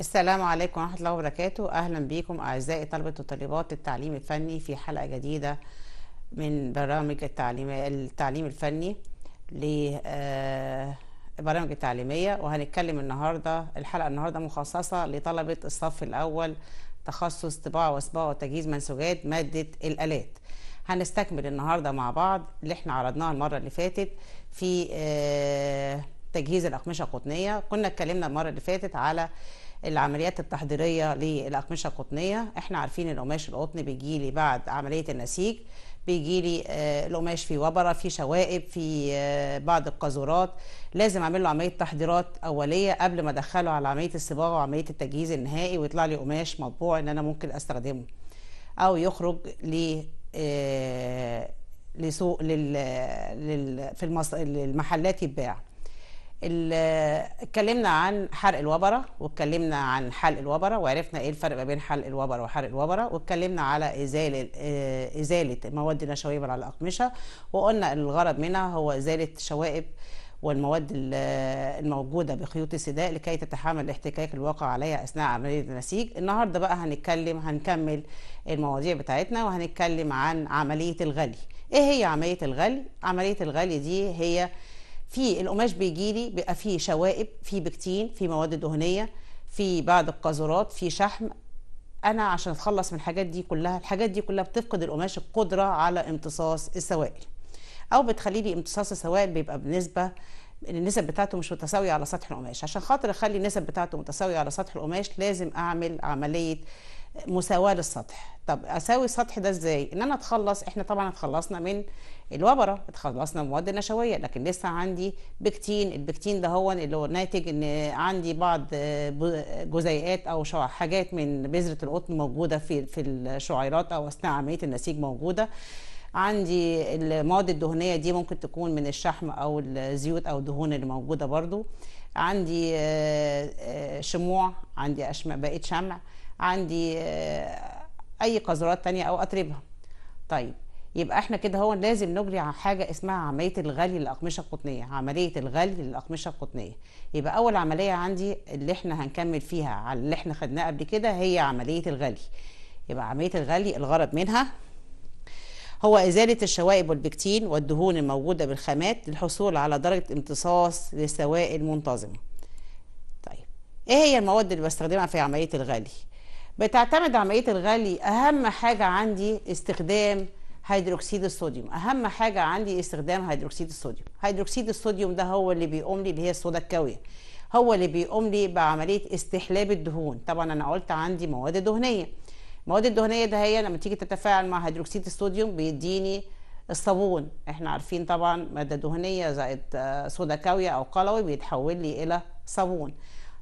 السلام عليكم ورحمة الله وبركاته أهلا بكم أعزائي طلبة وطالبات التعليم الفني في حلقة جديدة من برامج التعليم التعليم الفني ل البرامج آه، التعليمية وهنتكلم النهاردة الحلقة النهاردة مخصصة لطلبة الصف الأول تخصص طباعة وصباغة وتجهيز منسوجات مادة الآلات هنستكمل النهاردة مع بعض اللي احنا عرضناها المرة اللي فاتت في آه، تجهيز الأقمشة القطنية كنا اتكلمنا المرة اللي فاتت على العمليات التحضيريه للاقمشه القطنيه احنا عارفين القماش القطن بيجي لي بعد عمليه النسيج بيجي لي آه، القماش فيه وبره في شوائب في آه، بعض القاذورات لازم اعمل له عمليه تحضيرات اوليه قبل ما ادخله على عمليه الصباغه وعمليه التجهيز النهائي ويطلع لي قماش مطبوع ان انا ممكن استخدمه او يخرج ل آه، لسوق لل... لل... في المص... المحلات يتباع اتكلمنا عن حرق الوبره واتكلمنا عن حلق الوبره وعرفنا ايه الفرق ما بين حلق الوبره وحرق الوبره واتكلمنا على ازاله آه، ازاله مواد نشويه على الاقمشه وقلنا ان الغرض منها هو ازاله شوائب والمواد الموجوده بخيوط السداء لكي تتحمل الاحتكاك الواقع عليها اثناء عمليه النسيج النهارده بقى هنتكلم هنكمل المواضيع بتاعتنا وهنتكلم عن عمليه الغلي ايه هي عمليه الغلي عمليه الغلي دي هي في القماش بيجي لي بيبقى فيه شوائب في بكتين في مواد دهنيه في بعض القاذورات في شحم انا عشان اتخلص من الحاجات دي كلها الحاجات دي كلها بتفقد القماش القدره على امتصاص السوائل او بتخلي لي امتصاص السوائل بيبقى بنسبه النسب بتاعته مش متساويه على سطح القماش عشان خاطر اخلي النسب بتاعته متساويه على سطح القماش لازم اعمل عمليه مساواه للسطح طب اساوي السطح ده ازاي ان انا اتخلص احنا طبعا اتخلصنا من الوبره اتخلصنا من المواد النشويه لكن لسه عندي بكتين البكتين ده هو اللي هو ناتج ان عندي بعض جزيئات او حاجات من بذره القطن موجوده في في الشعيرات او اثناء عمليه النسيج موجوده عندي المواد الدهنيه دي ممكن تكون من الشحم او الزيوت او الدهون اللي موجوده برضو عندي آه، آه، شموع عندي بقيه شمع عندي آه، اي قذرات تانية او اتربه طيب يبقى احنا كده هو لازم نجري على حاجه اسمها عمليه الغلي للاقمشه القطنيه عمليه الغلي للاقمشه القطنيه يبقى اول عمليه عندي اللي احنا هنكمل فيها على اللي احنا خدناه قبل كده هي عمليه الغلي يبقى عمليه الغلي الغرض منها هو إزالة الشوائب والبكتين والدهون الموجودة بالخامات للحصول على درجة امتصاص للسوائل منتظمة طيب إيه هي المواد اللي بستخدمها في عملية الغلي بتعتمد عمليه الغلي اهم حاجه عندي استخدام هيدروكسيد الصوديوم اهم حاجه عندي استخدام هيدروكسيد الصوديوم هيدروكسيد الصوديوم ده هو اللي بيقوم لي اللي هي الصودا الكاويه هو اللي بيقوم لي بعمليه استحلاب الدهون طبعا انا قلت عندي مواد دهنيه المواد الدهنيه ده هي لما تيجي تتفاعل مع هيدروكسيد الصوديوم بيديني الصابون احنا عارفين طبعا ماده دهنيه زائد آه، صودا كاويه او قلوي بيتحول لي الى صابون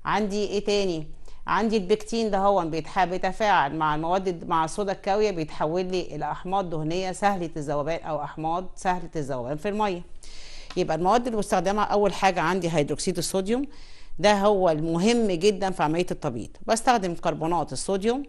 عندي ايه تاني عندي البكتين ده هو بيتفاعل مع المواد مع الصودا الكاويه بيتحول لي أحماض دهنيه سهله الذوبان او احماض سهله الذوبان في الميه يبقى المواد المستخدمة اول حاجه عندي هيدروكسيد الصوديوم ده هو المهم جدا في عمليه التبييض بستخدم كربونات الصوديوم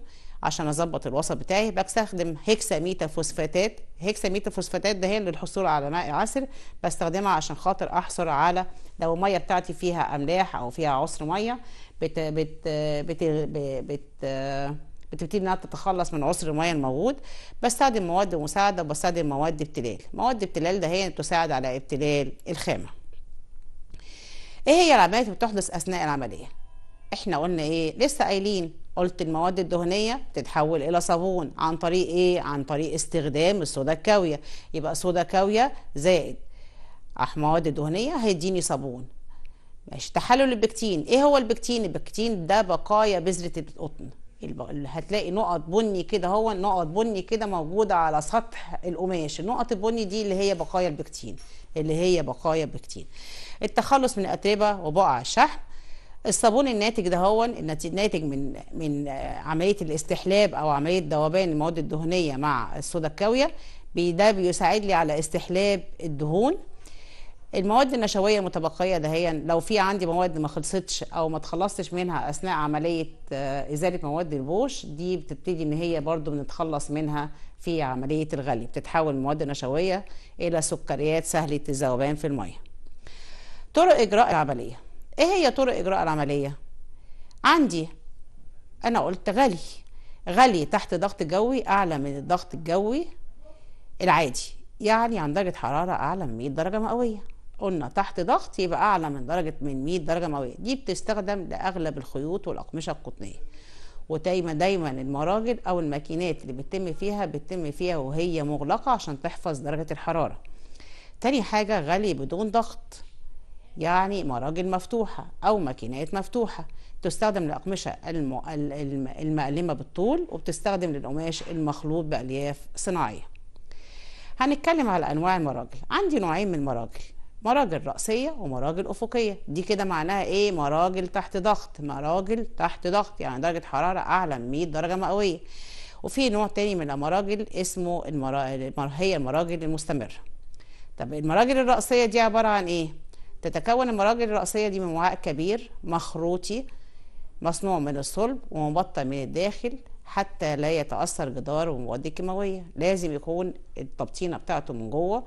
عشان اظبط الوسط بتاعي بستخدم هيكساميتا فوسفاتات هيكساميتا فوسفاتات ده هي للحصول على ماء عسل بستخدمها عشان خاطر احصل على لو الميه بتاعتي فيها املاح او فيها عسر ميه بت بت بت, بت, بت بتبتدي انها تتخلص من عسر الميه الموجود بستخدم مواد مساعده وبستخدم مواد ابتلال مواد ابتلال ده هي تساعد على ابتلال الخامه ايه هي العمليات اللي بتحدث اثناء العمليه احنا قلنا ايه لسه قايلين قلت المواد الدهنيه تتحول الى صابون عن طريق ايه عن طريق استخدام الصودا الكاويه يبقى صودا كاويه زائد مواد دهنيه هيديني صابون ماشي تحلل البكتين ايه هو البكتين البكتين ده بقايا بذره القطن هتلاقي نقط بني كده هو نقط بني كده موجوده على سطح القماش النقط البني دي اللي هي بقايا البكتين اللي هي بقايا البكتين التخلص من الأتربة وبقع الشحم الصابون الناتج ده هو الناتج من من عمليه الاستحلاب او عمليه ذوبان المواد الدهنيه مع الصودا الكاويه ده بيساعد لي على استحلاب الدهون المواد النشويه المتبقيه هي لو في عندي مواد ما خلصتش او ما تخلصتش منها اثناء عمليه آه، ازاله مواد البوش دي بتبتدي ان هي برضو بنتخلص منها في عمليه الغلي بتتحول المواد النشويه الى سكريات سهله الذوبان في الميه طرق اجراء العمليه ايه هي طرق اجراء العمليه عندي انا قلت غلي غلي تحت ضغط جوي اعلى من الضغط الجوي العادي يعني عند درجه حراره اعلى من 100 درجه مئويه قلنا تحت ضغط يبقى اعلى من درجه من 100 درجه مئويه دي بتستخدم لاغلب الخيوط والاقمشه القطنيه ودايما دايما المراجل او الماكينات اللي بتتم فيها بتتم فيها وهي مغلقه عشان تحفظ درجه الحراره تاني حاجه غلي بدون ضغط يعني مراجل مفتوحة أو ماكينات مفتوحة تستخدم للأقمشة المألمة بالطول وبتستخدم للقماش المخلوط بألياف صناعية هنتكلم على أنواع المراجل عندي نوعين من المراجل مراجل رأسية ومراجل أفقية دي كده معناها إيه مراجل تحت ضغط مراجل تحت ضغط يعني درجة حرارة أعلى من 100 درجة مئوية وفي نوع تاني من المراجل اسمه المرا... هي المراجل المستمرة طب المراجل الرأسية دي عبارة عن إيه تتكون المراجل الرأسية دي من وعاء كبير مخروطي مصنوع من الصلب ومبطن من الداخل حتى لا يتأثر جدار ومواد كيماوية لازم يكون التبطينة بتاعته من جوه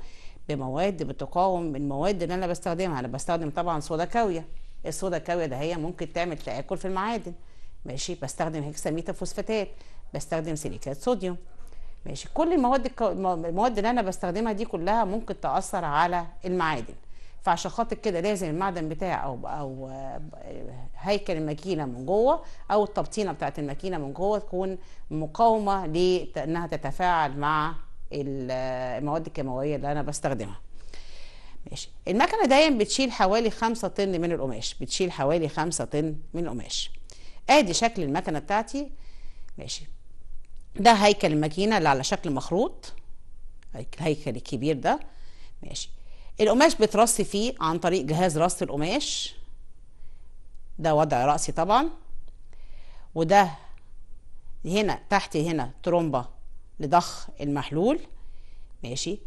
بمواد بتقاوم المواد اللي أنا بستخدمها أنا بستخدم طبعا صودا كاوية الصودا كاوية ده هي ممكن تعمل تآكل في المعادن ماشي بستخدم هيكساميتا فوسفاتات بستخدم سيليكات صوديوم ماشي كل المواد المواد اللي أنا بستخدمها دي كلها ممكن تأثر على المعادن فعشان خاطر كده لازم المعدن بتاع او او آه، هيكل الماكينه من جوه او التبطينه بتاعت الماكينه من جوه تكون مقاومه لانها تتفاعل مع آه، المواد الكيماويه اللي انا بستخدمها ماشي المكنه دايما بتشيل حوالي 5 طن من القماش بتشيل حوالي 5 طن من القماش ادي شكل المكنه بتاعتي ماشي ده هيكل الماكينه اللي على شكل مخروط الهيكل الكبير ده ماشي القماش بترص فيه عن طريق جهاز رص القماش ده وضع رأسي طبعا وده هنا تحت هنا ترومبة لضخ المحلول ماشي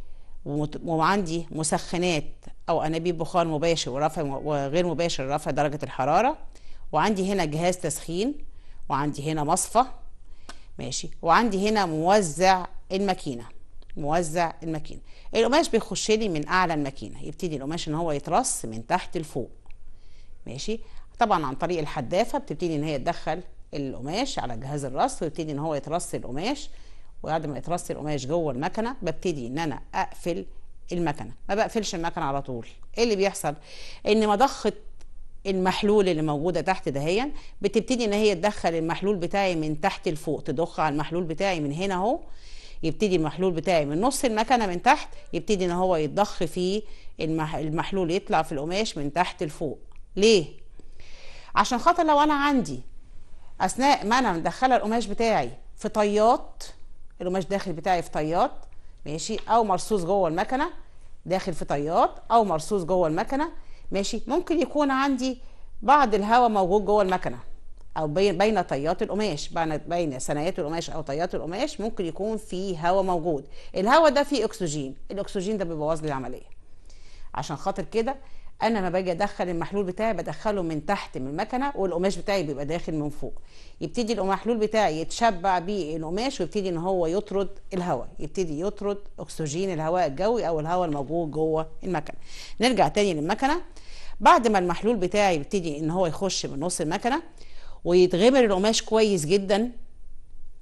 وعندي مسخنات او انابيب بخار مباشر ورفع وغير مباشر لرفع درجه الحراره وعندي هنا جهاز تسخين وعندي هنا مصفى ماشي وعندي هنا موزع الماكينه موزع الماكينه القماش بيخش لي من اعلى الماكينه يبتدي القماش ان هو يترص من تحت لفوق ماشي طبعا عن طريق الحدافه بتبتدي ان هي تدخل القماش على جهاز الرص ويبتدي ان هو يترص القماش وبعد ما يترص القماش جوه المكنه ببتدي ان انا اقفل المكنه ما بقفلش المكنه على طول ايه اللي بيحصل ان مضخه المحلول اللي موجوده تحت دهيا بتبتدي ان هي تدخل المحلول بتاعي من تحت لفوق تضخ على المحلول بتاعي من هنا اهو يبتدي المحلول بتاعي من نص المكنه من تحت يبتدي ان هو يتضخ فيه المحلول يطلع في القماش من تحت لفوق ليه عشان خاطر لو انا عندي اثناء ما انا مدخله القماش بتاعي في طيات القماش داخل بتاعي في طيات ماشي او مرصوص جوه المكنه داخل في طيات او مرصوص جوه المكنه ماشي ممكن يكون عندي بعض الهواء موجود جوه المكنه او بين طيات القماش بين ثنايات القماش او طيات القماش ممكن يكون في هواء موجود الهواء ده فيه اكسجين الاكسجين ده بيبوظ لي العمليه عشان خاطر كده انا لما باجي ادخل المحلول بتاعي بدخله من تحت من المكنه والقماش بتاعي بيبقى داخل من فوق يبتدي المحلول بتاعي يتشبع بيه القماش ويبتدي ان هو يطرد الهواء يبتدي يطرد اكسجين الهواء الجوي او الهواء الموجود جوه المكنه نرجع تاني للمكنه بعد ما المحلول بتاعي يبتدي ان هو يخش من نص المكنه ويتغمر القماش كويس جدا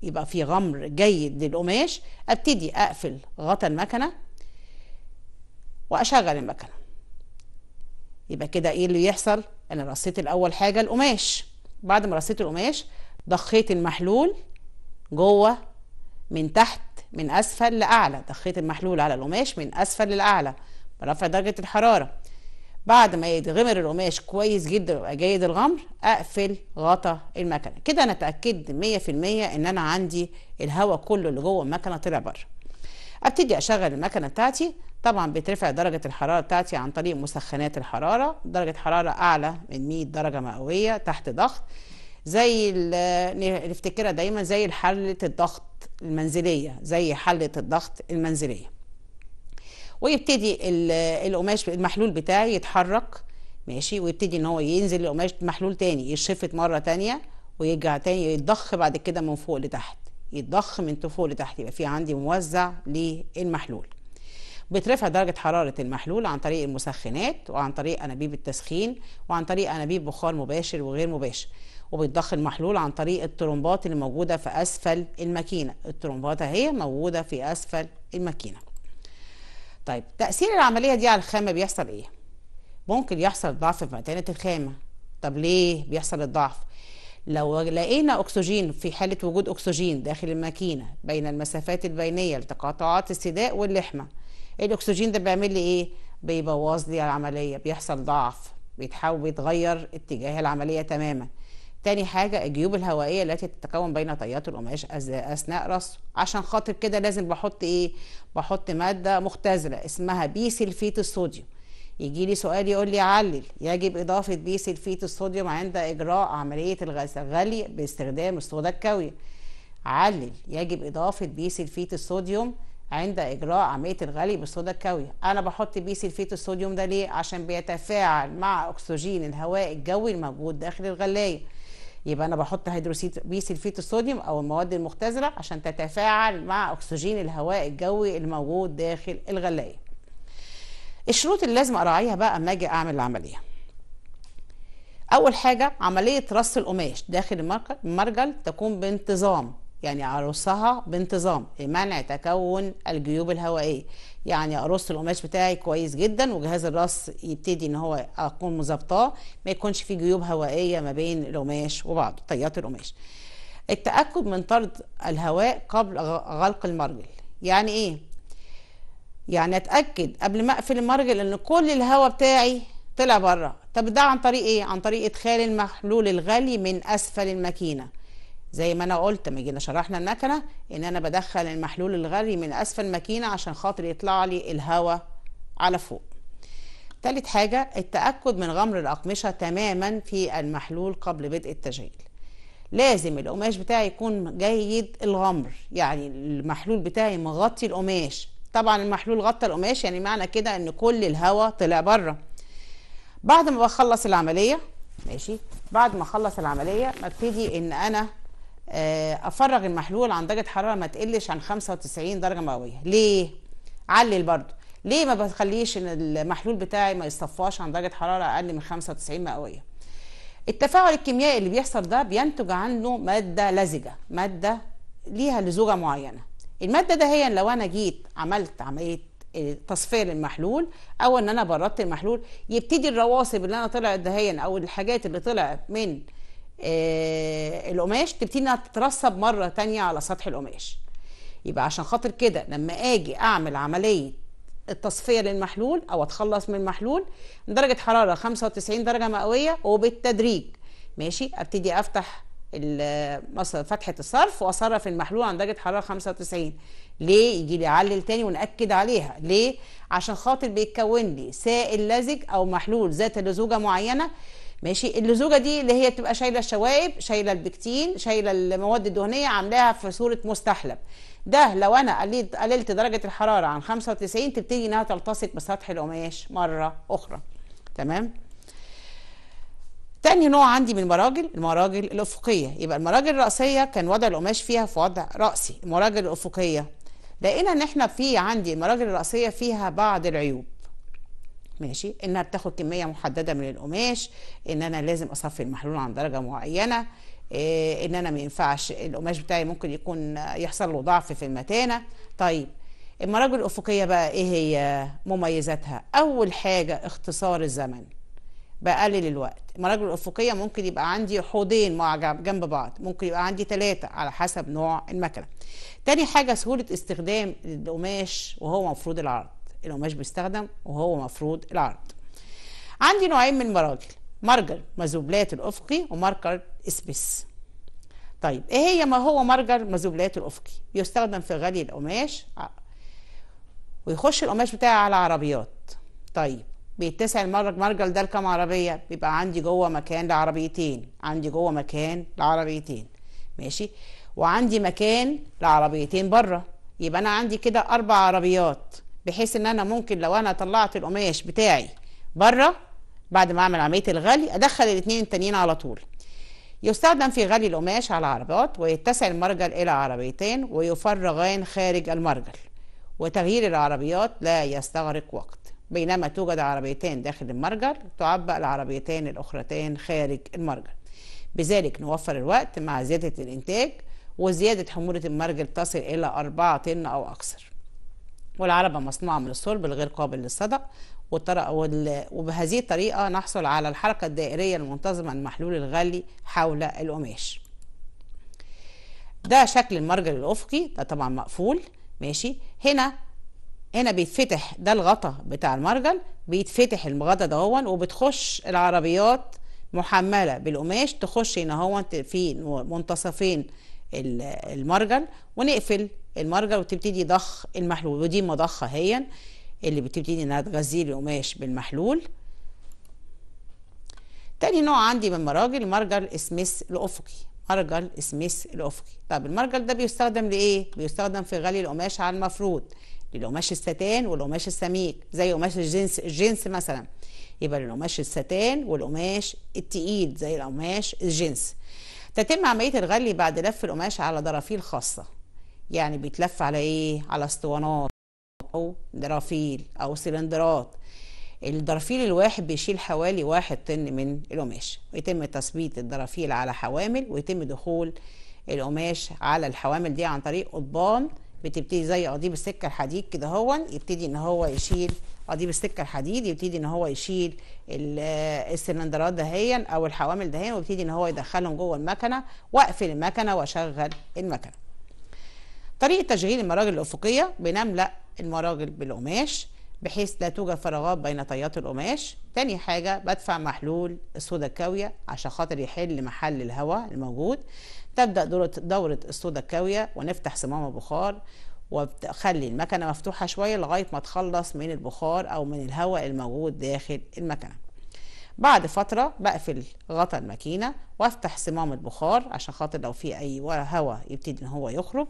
يبقى في غمر جيد للقماش ابتدي اقفل غطا المكنه واشغل المكنه يبقى كده ايه اللي يحصل انا رصيت الاول حاجه القماش بعد ما رصيت القماش ضخيت المحلول جوه من تحت من اسفل لاعلى ضخيت المحلول على القماش من اسفل لاعلى برفع درجه الحراره بعد ما يتغمر القماش كويس جدا ويبقى جيد الغمر اقفل غطا المكنه كده انا اتاكدت 100% ان انا عندي الهواء كله اللي جوه المكنه طلع بره ابتدي اشغل المكنه بتاعتي طبعا بترفع درجه الحراره بتاعتي عن طريق مسخنات الحراره درجه حراره اعلى من 100 درجه مئويه تحت ضغط زي نفتكرها دايما زي حله الضغط المنزليه زي حله الضغط المنزليه ويبتدي القماش المحلول بتاعي يتحرك ماشي ويبتدي ان هو ينزل القماش محلول تاني يشفط مره تانية ويرجع تاني يتضخ بعد كده من فوق لتحت يتضخ من فوق لتحت يبقى في عندي موزع للمحلول بترفع درجة حرارة المحلول عن طريق المسخنات وعن طريق أنابيب التسخين وعن طريق أنابيب بخار مباشر وغير مباشر وبيتضخ المحلول عن طريق الترمبات اللي موجودة في أسفل الماكينة الترمبات اهي موجودة في أسفل الماكينة طيب تأثير العملية دي على الخامة بيحصل إيه؟ ممكن يحصل ضعف في متانة الخامة طب ليه بيحصل الضعف؟ لو لقينا أكسجين في حالة وجود أكسجين داخل الماكينة بين المسافات البينية لتقاطعات السداء واللحمة الأكسجين ده بيعمل لي إيه؟ بيبوظ لي العملية بيحصل ضعف بيتحول بيتغير اتجاه العملية تماماً تاني حاجة الجيوب الهوائية التي تتكون بين طيات القماش أثناء رصه عشان خاطر كده لازم بحط إيه؟ بحط مادة مختزلة اسمها بيسلفيت الصوديوم يجي لي سؤال يقول لي علل يجب إضافة بيسلفيت الصوديوم عند إجراء عملية الغلي باستخدام الصودا الكاوية علل يجب إضافة بيسلفيت الصوديوم عند إجراء عملية الغلي بالصودا الكاوية أنا بحط بيسلفيت الصوديوم ده ليه؟ عشان بيتفاعل مع أكسجين الهواء الجوي الموجود داخل الغلاية يبقى انا بحط هيدروسيت بيسلفيت الصوديوم او المواد المختزله عشان تتفاعل مع اكسجين الهواء الجوي الموجود داخل الغلايه الشروط اللي لازم اراعيها بقى اما اجي اعمل العمليه اول حاجه عمليه رص القماش داخل المرجل تكون بانتظام يعني أرصها بانتظام لمنع تكون الجيوب الهوائية يعني أرص القماش بتاعي كويس جدا وجهاز الرص يبتدي إن هو أكون مظبطاه ما يكونش فيه جيوب هوائية ما بين القماش وبعض طيات القماش التأكد من طرد الهواء قبل غلق المرجل يعني إيه؟ يعني أتأكد قبل ما أقفل المرجل إن كل الهواء بتاعي طلع بره طب ده عن طريق إيه؟ عن طريق إدخال المحلول الغلي من أسفل الماكينة زي ما انا قلت ما جينا شرحنا المكنه ان انا بدخل المحلول الغلي من اسفل الماكينه عشان خاطر يطلع لي الهواء على فوق تالت حاجه التاكد من غمر الاقمشه تماما في المحلول قبل بدء التشغيل لازم القماش بتاعي يكون جيد الغمر يعني المحلول بتاعي مغطي القماش طبعا المحلول غطى القماش يعني معنى كده ان كل الهواء طلع بره بعد ما بخلص العمليه ماشي بعد ما اخلص العمليه ببتدي ان انا آه، افرغ المحلول عن درجه حراره ما تقلش عن 95 درجه مئويه ليه علل برضو ليه ما بخليش ان المحلول بتاعي ما يصفاش عن درجه حراره اقل من 95 مئويه التفاعل الكيميائي اللي بيحصل ده بينتج عنه ماده لزجه ماده ليها لزوجه معينه الماده ده هي لو انا جيت عملت عمليه آه، تصفيه للمحلول او ان انا بردت المحلول يبتدي الرواسب اللي انا طلعت دهيا او الحاجات اللي طلعت من آه، القماش تبتدي انها تترسب مره تانية على سطح القماش يبقى عشان خاطر كده لما اجي اعمل عمليه التصفيه للمحلول او اتخلص من المحلول درجه حراره 95 درجه مئويه وبالتدريج ماشي ابتدي افتح فتحه الصرف واصرف المحلول عن درجه حراره 95 ليه يجي لي علل تاني وناكد عليها ليه عشان خاطر بيتكون لي سائل لزج او محلول ذات لزوجه معينه ماشي اللزوجه دي اللي هي بتبقى شايله الشوايب شايله البكتين شايله المواد الدهنيه عاملاها في صوره مستحلب ده لو انا قللت قللت درجه الحراره عن 95 تبتدي انها تلتصق بسطح القماش مره اخرى تمام تاني نوع عندي من المراجل المراجل الافقيه يبقى المراجل الراسيه كان وضع القماش فيها في وضع راسي المراجل الافقيه لقينا ان احنا في عندي المراجل الراسيه فيها بعض العيوب ماشي انها بتاخد كميه محدده من القماش ان انا لازم اصفي المحلول عن درجه معينه إيه ان انا ما ينفعش القماش بتاعي ممكن يكون يحصل له ضعف في المتانه طيب المراجل الافقيه بقى ايه هي مميزاتها اول حاجه اختصار الزمن بقلل الوقت المراجل الافقيه ممكن يبقى عندي حوضين مع جنب بعض ممكن يبقى عندي ثلاثه على حسب نوع المكنه تاني حاجه سهوله استخدام القماش وهو مفروض العرض القماش بيستخدم وهو مفروض العرض عندي نوعين من المراجل مرجل مذوبلات الافقي وماركر اسبيس طيب ايه هي ما هو مرجل مذوبلات الافقي يستخدم في غلي القماش ويخش القماش بتاعي على عربيات طيب بيتسع المرجل ده لكام عربية بيبقى عندي جوه مكان لعربيتين عندي جوه مكان لعربيتين ماشي وعندي مكان لعربيتين بره يبقى انا عندي كده اربع عربيات بحيث ان انا ممكن لو انا طلعت القماش بتاعي بره بعد ما اعمل عمليه الغلي ادخل الاثنين التانيين على طول يستخدم في غلي القماش على عربات ويتسع المرجل الى عربيتين ويفرغان خارج المرجل وتغيير العربيات لا يستغرق وقت بينما توجد عربيتين داخل المرجل تعبأ العربيتين الاخرتين خارج المرجل بذلك نوفر الوقت مع زيادة الإنتاج وزيادة حمولة المرجل تصل إلى 4 طن أو أكثر والعربة مصنوعة من الصلب الغير قابل للصدأ وبهذه الطريقة نحصل على الحركة الدائرية المنتظمة المحلول الغلي حول القماش ده شكل المرجل الأفقي ده طبعا مقفول ماشي هنا هنا بيتفتح ده الغطا بتاع المرجل بيتفتح الغطا هو وبتخش العربيات محملة بالقماش تخش هنا هو في منتصفين المرجل ونقفل المرجل وتبتدي ضخ المحلول ودي مضخة هيا اللي بتبتدي انها تغذيه القماش بالمحلول تاني نوع عندي من مراجل مرجل سميث الافقي مرجل سميث الافقي طب المرجل ده بيستخدم لايه بيستخدم في غلي القماش على المفروض للقماش الستان والقماش السميك زي قماش الجنس الجنس مثلا يبقى القماش الستان والقماش التقيل زي القماش الجنس تتم عملية الغلي بعد لف القماش على درافيل خاصة يعني بيتلف على ايه على اسطوانات او درافيل او سلندرات الدرافيل الواحد بيشيل حوالي واحد طن من القماش ويتم تثبيت الدرافيل على حوامل ويتم دخول القماش على الحوامل دي عن طريق قضبان بتبتدي زي قضيب السكه الحديد كده هو يبتدي ان هو يشيل اضيب السكه الحديد يبتدي ان هو يشيل السلندرات دهيا او الحوامل دهيا ويبتدي ان هو يدخلهم جوه المكنه واقفل المكنه واشغل المكنه طريقه تشغيل المراجل الافقيه بنملا المراجل بالقماش بحيث لا توجد فراغات بين طيات القماش تاني حاجة بدفع محلول الصودا الكاوية عشان خاطر يحل محل الهواء الموجود تبدأ دورة, دورة الصودا الكاوية ونفتح صمام البخار وخلي المكنه مفتوحه شويه لغايه ما تخلص من البخار او من الهواء الموجود داخل المكنه بعد فترة بقفل غطا الماكينة وافتح صمام البخار عشان خاطر لو في أي هواء يبتدي إن هو يخرج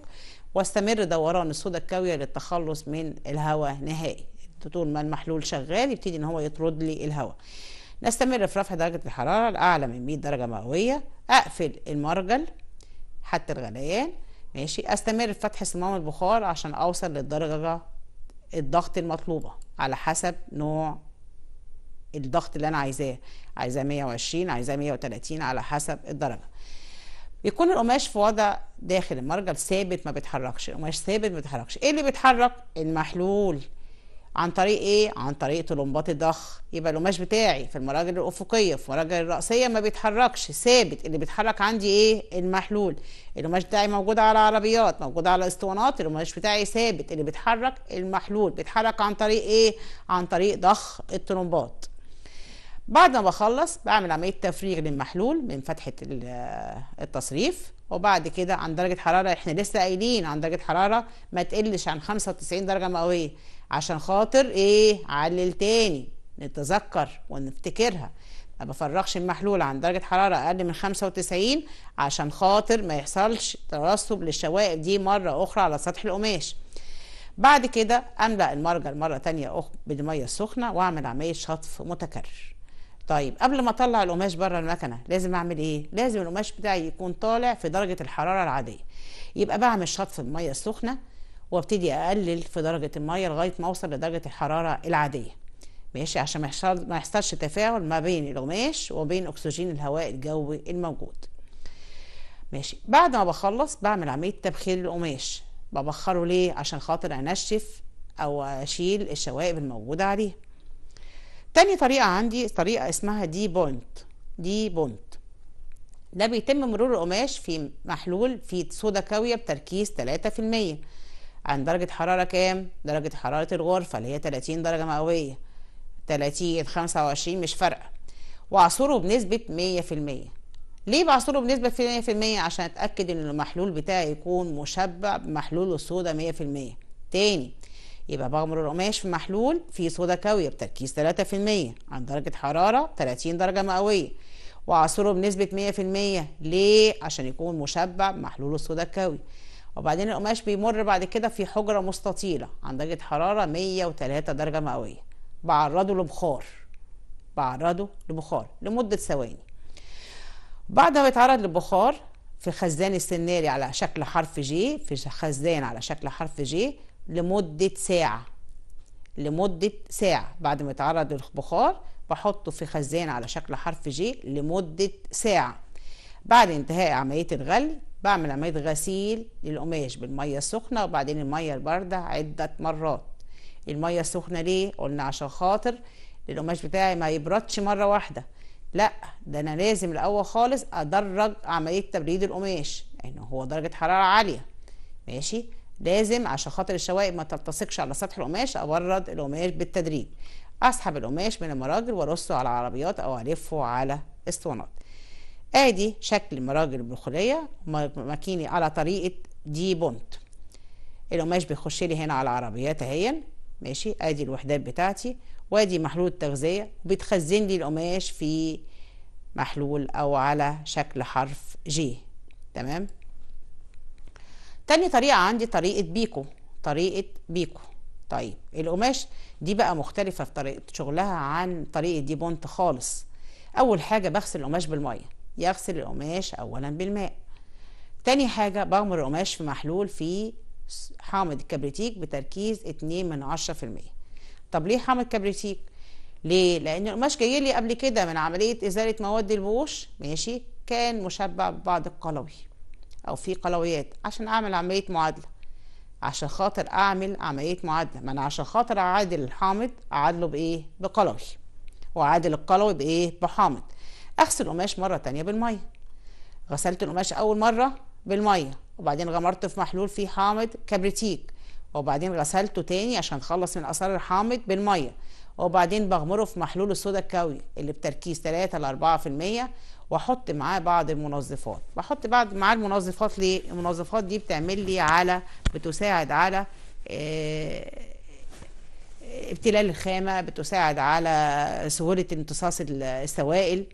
واستمر دوران الصودا الكاوية للتخلص من الهواء نهائي طول ما المحلول شغال يبتدي إن هو يطرد لي الهواء نستمر في رفع درجة الحرارة لأعلى من 100 درجة مئوية أقفل المرجل حتى الغليان ماشي استمر في فتح صمام البخار عشان اوصل للدرجه الضغط المطلوبه على حسب نوع الضغط اللي انا عايزاه عايزاه 120 عايزاه 130 على حسب الدرجه يكون القماش في وضع داخل المرجل ثابت ما بيتحركش القماش ثابت ما بيتحركش ايه اللي بيتحرك المحلول عن طريق ايه عن طريق طلمبات الضخ يبقى القماش بتاعي في المراجل الافقيه في المراجل الراسيه ما بيتحركش ثابت اللي بيتحرك عندي ايه المحلول القماش بتاعي موجود على عربيات موجود على اسطوانات القماش بتاعي ثابت اللي بيتحرك المحلول بيتحرك عن طريق ايه عن طريق ضخ الطلمبات بعد ما بخلص بعمل عمليه تفريغ للمحلول من فتحه التصريف وبعد كده عن درجه حراره احنا لسه قايلين عن درجه حراره ما تقلش عن 95 درجه مئويه عشان خاطر ايه علل تاني نتذكر ونفتكرها ما بفرغش المحلول عن درجة حرارة أقل من 95 عشان خاطر ما يحصلش ترسب للشوائب دي مرة أخرى على سطح القماش بعد كده أملأ المرجل مرة تانية بالمية السخنة وأعمل عملية شطف متكرر طيب قبل ما اطلع القماش بره المكنه لازم اعمل ايه لازم القماش بتاعي يكون طالع في درجه الحراره العاديه يبقى بعمل شطف الميه السخنه وابتدي اقلل في درجه الميه لغايه ما اوصل لدرجه الحراره العاديه ماشي عشان ما يحصل ما يحصلش تفاعل ما بين القماش وبين اكسجين الهواء الجوي الموجود ماشي بعد ما بخلص بعمل عمليه تبخير القماش ببخره ليه عشان خاطر انشف او اشيل الشوائب الموجوده عليه تاني طريقة عندي طريقة اسمها دي بونت دي بونت ده بيتم مرور القماش في محلول في صودا كاوية بتركيز 3% عن درجة حرارة كام؟ درجة حرارة الغرفة اللي هي 30 درجة مئوية 30 25 مش فارقة وعصره بنسبة 100% ليه بعصره بنسبة 100% عشان أتأكد إن المحلول بتاعي يكون مشبع بمحلول الصودا 100% تاني يبقى بغمر القماش في محلول فيه صودا كاوية بتركيز 3% عند درجة حرارة 30 درجة مئوية وعصره بنسبة 100% ليه؟ عشان يكون مشبع محلول الصودا الكاوي وبعدين القماش بيمر بعد كده في حجرة مستطيلة عند درجة حرارة 103 درجة مئوية بعرضه لبخار بعرضه لبخار لمدة ثواني بعد ما يتعرض للبخار في خزان السناري على شكل حرف جي في خزان على شكل حرف جي لمدة ساعة لمدة ساعة بعد ما يتعرض للبخار بحطه في خزان على شكل حرف جي لمدة ساعة بعد انتهاء عملية الغلي بعمل عملية غسيل للقماش بالمية السخنة وبعدين المية الباردة عدة مرات المية السخنة ليه؟ قلنا عشان خاطر القماش بتاعي ما يبردش مرة واحدة لا ده انا لازم الاول خالص ادرج عملية تبريد القماش لان يعني هو درجة حرارة عالية ماشي لازم عشان خاطر الشوائب ما تلتصقش على سطح القماش أبرد القماش بالتدريج أسحب القماش من المراجل وأرصه على العربيات أو ألفه على اسطوانات ادي شكل مراجل البخاريه ماكيني على طريقه دي بونت القماش بيخش لي هنا على العربيات اهي ماشي ادي الوحدات بتاعتي وادي محلول التغذيه وبتخزن لي القماش في محلول او على شكل حرف جي تمام تاني طريقة عندي طريقة بيكو طريقة بيكو طيب القماش دي بقى مختلفة في طريقة شغلها عن طريقة دي بونت خالص أول حاجة بغسل القماش بالمية يغسل القماش أولا بالماء تاني حاجة بغمر القماش في محلول في حامض الكبريتيك بتركيز 2 من عشرة في المية طب ليه حامض كبريتيك؟ ليه؟ لأن القماش جاي لي قبل كده من عملية إزالة مواد البوش ماشي كان مشبع ببعض القلوي او في قلويات عشان اعمل عمليه معادله عشان خاطر اعمل عمليه معادله ما انا عشان خاطر اعادل الحامض اعادله بايه بقلوي واعادل القلوي بايه بحامض اغسل القماش مره تانية بالميه غسلت القماش اول مره بالميه وبعدين غمرته في محلول فيه حامض كبريتيك وبعدين غسلته تاني عشان اخلص من اثار الحامض بالميه وبعدين بغمره في محلول الصودا الكوي اللي بتركيز 3 ل 4% واحط معاه بعض المنظفات بحط بعض معاه المنظفات ليه المنظفات دي بتعمل لي على بتساعد على آه، ابتلال الخامة بتساعد على سهولة امتصاص السوائل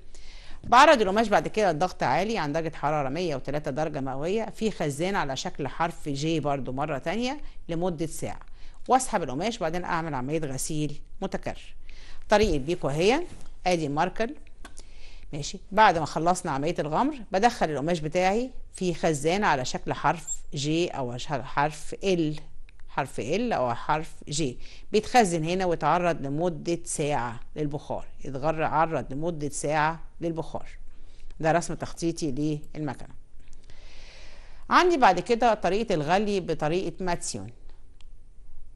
بعرض القماش بعد كده الضغط عالي عند درجة حرارة 103 درجة مئوية في خزان على شكل حرف جي برده مرة ثانيه لمدة ساعة واسحب القماش وبعدين اعمل عملية غسيل متكرر طريقة ديكو اهي ادي ماركر ماشي بعد ما خلصنا عمليه الغمر بدخل القماش بتاعي في خزان على شكل حرف جي او حرف ال حرف ال او حرف جي بيتخزن هنا ويتعرض لمده ساعه للبخار يتعرض لمده ساعه للبخار ده رسم تخطيطي للمكنه عندي بعد كده طريقه الغلي بطريقه ماتسيون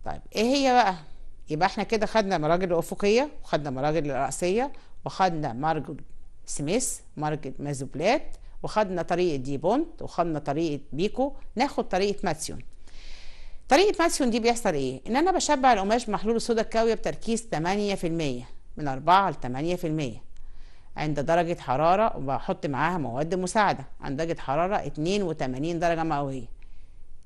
طيب ايه هي بقى يبقى احنا كده خدنا مراجل الافقيه وخدنا مراجل الراسيه وخدنا مرجل سميث مارجت مازوبلات وخدنا طريقة دي بونت وخدنا طريقة بيكو ناخد طريقة ماتسيون طريقة ماتسيون دي بيحصل ايه؟ ان انا بشبع القماش بمحلول الصودا الكاوية بتركيز 8% من 4 ل 8% عند درجة حرارة وبحط معاها مواد مساعدة عند درجة حرارة 82 درجة مئوية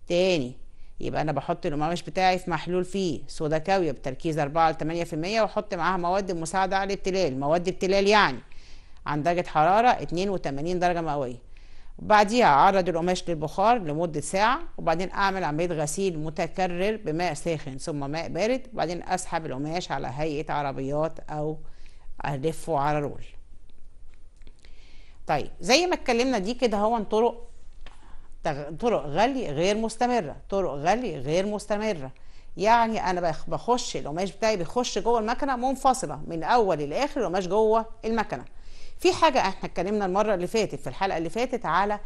تاني يبقى انا بحط القماش بتاعي في محلول فيه صودا كاوية بتركيز 4 ل 8% واحط معاها مواد مساعدة على الابتلال مواد ابتلال يعني عن درجة حرارة 82 درجة مئوية بعديها أعرض القماش للبخار لمدة ساعة وبعدين أعمل عملية غسيل متكرر بماء ساخن ثم ماء بارد وبعدين أسحب القماش على هيئة عربيات أو ألفه على رول طيب زي ما اتكلمنا دي كده هو طرق طرق غلي غير مستمرة طرق غلي غير مستمرة يعني انا بخش القماش بتاعي بيخش جوه المكنه منفصله من اول لاخر القماش جوه المكنه في حاجه احنا اتكلمنا المره اللي فاتت في الحلقه اللي فاتت على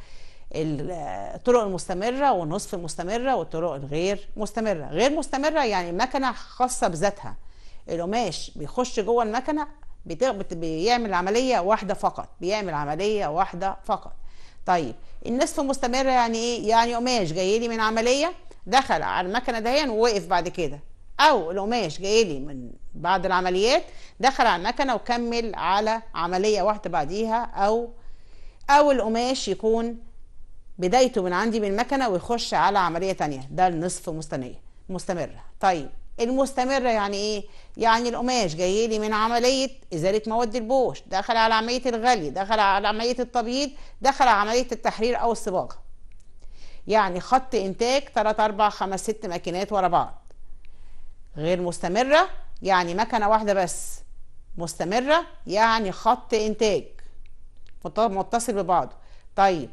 الطرق المستمره والنصف المستمره والطرق الغير مستمره غير مستمره يعني مكنه خاصه بذاتها القماش بيخش جوه المكنه بيعمل عمليه واحده فقط بيعمل عمليه واحده فقط طيب النصف مستمره يعني ايه يعني قماش جاي لي من عمليه دخل على المكنه دهين ووقف بعد كده او القماش جايلي من بعد العمليات دخل على المكنه وكمل على عمليه واحده بعديها او او القماش يكون بدايته من عندي من المكنه ويخش على عمليه ثانيه ده النصف مستنيه مستمره طيب المستمرة يعني ايه؟ يعني القماش جاي لي من عملية إزالة مواد البوش، دخل على عملية الغلي، دخل على عملية التبييض، دخل على عملية التحرير أو الصباغة. يعني خط إنتاج 3 4 5 6 ماكينات ورا بعض. غير مستمرة يعني مكنة واحدة بس مستمرة يعني خط إنتاج متصل ببعضه طيب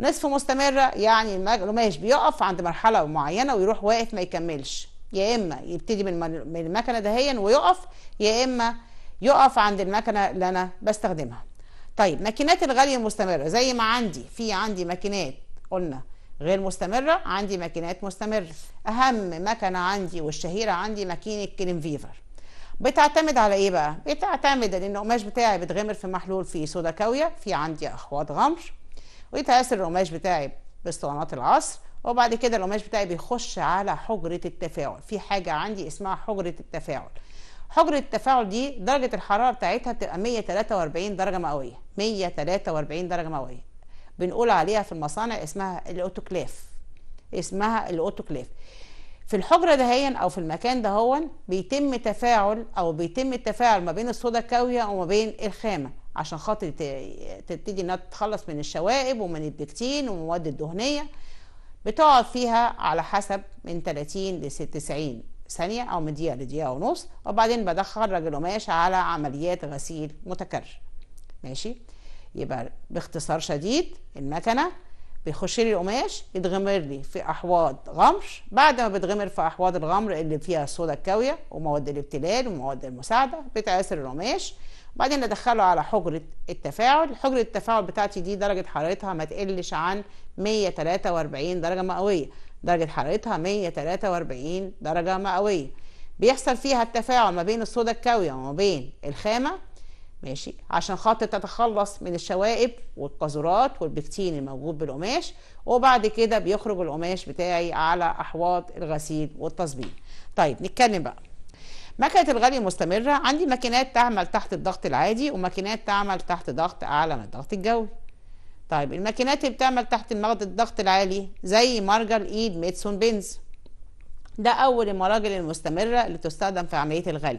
نصف مستمرة يعني القماش بيقف عند مرحلة معينة ويروح واقف ما يكملش يا إما يبتدي من المكنة دهيا ويقف يا إما يقف عند المكنة اللي أنا بستخدمها طيب ماكينات الغلي المستمرة زي ما عندي في عندي ماكينات قلنا غير مستمرة عندي ماكينات مستمرة أهم مكنة عندي والشهيرة عندي ماكينة كريم فيفر بتعتمد على ايه بقى بتعتمد ان القماش بتاعي بتغمر في محلول في صودا كاويه في عندي اخواط غمر ويتقاس القماش بتاعي باسطوانات العصر وبعد كده القماش بتاعي بيخش على حجره التفاعل في حاجه عندي اسمها حجره التفاعل حجره التفاعل دي درجه الحراره بتاعتها بتبقى 143 درجه مئويه 143 درجه مئويه بنقول عليها في المصانع اسمها الاوتوكليف اسمها الاوتوكليف في الحجره دهيا او في المكان دهون بيتم تفاعل او بيتم التفاعل ما بين الصودا الكاويه وما بين الخامه عشان خاطر تبتدي انها تتخلص من الشوائب ومن البكتين والمواد الدهنيه بتقعد فيها على حسب من 30 ل 90 ثانيه او من دقيقه لدقيقه ونص وبعدين بدخل رجل القماش على عمليات غسيل متكرر ماشي يبقى باختصار شديد المكنه بيخش لي القماش يتغمر لي في احواض غمر بعد ما بتغمر في احواض الغمر اللي فيها الصودا الكاويه ومواد الابتلال ومواد المساعده بتعسر القماش وبعدين ادخله على حجره التفاعل حجره التفاعل بتاعتي دي درجه حرارتها ما تقلش عن 143 درجه مئويه درجه حرارتها 143 درجه مئويه بيحصل فيها التفاعل ما بين الصودا الكاويه وما بين الخامه ماشي عشان خاطر تتخلص من الشوائب والقذرات والبكتين الموجود بالقماش وبعد كده بيخرج القماش بتاعي على احواض الغسيل والتصبيغ طيب نتكلم بقى مكنه الغلي مستمره عندي ماكينات تعمل تحت الضغط العادي وماكينات تعمل تحت ضغط اعلى من الضغط الجوي طيب الماكينات اللي بتعمل تحت المغد الضغط العالي زي مرجل ايد ميدسون بنز ده اول المراجل المستمره اللي تستخدم في عمليه الغلي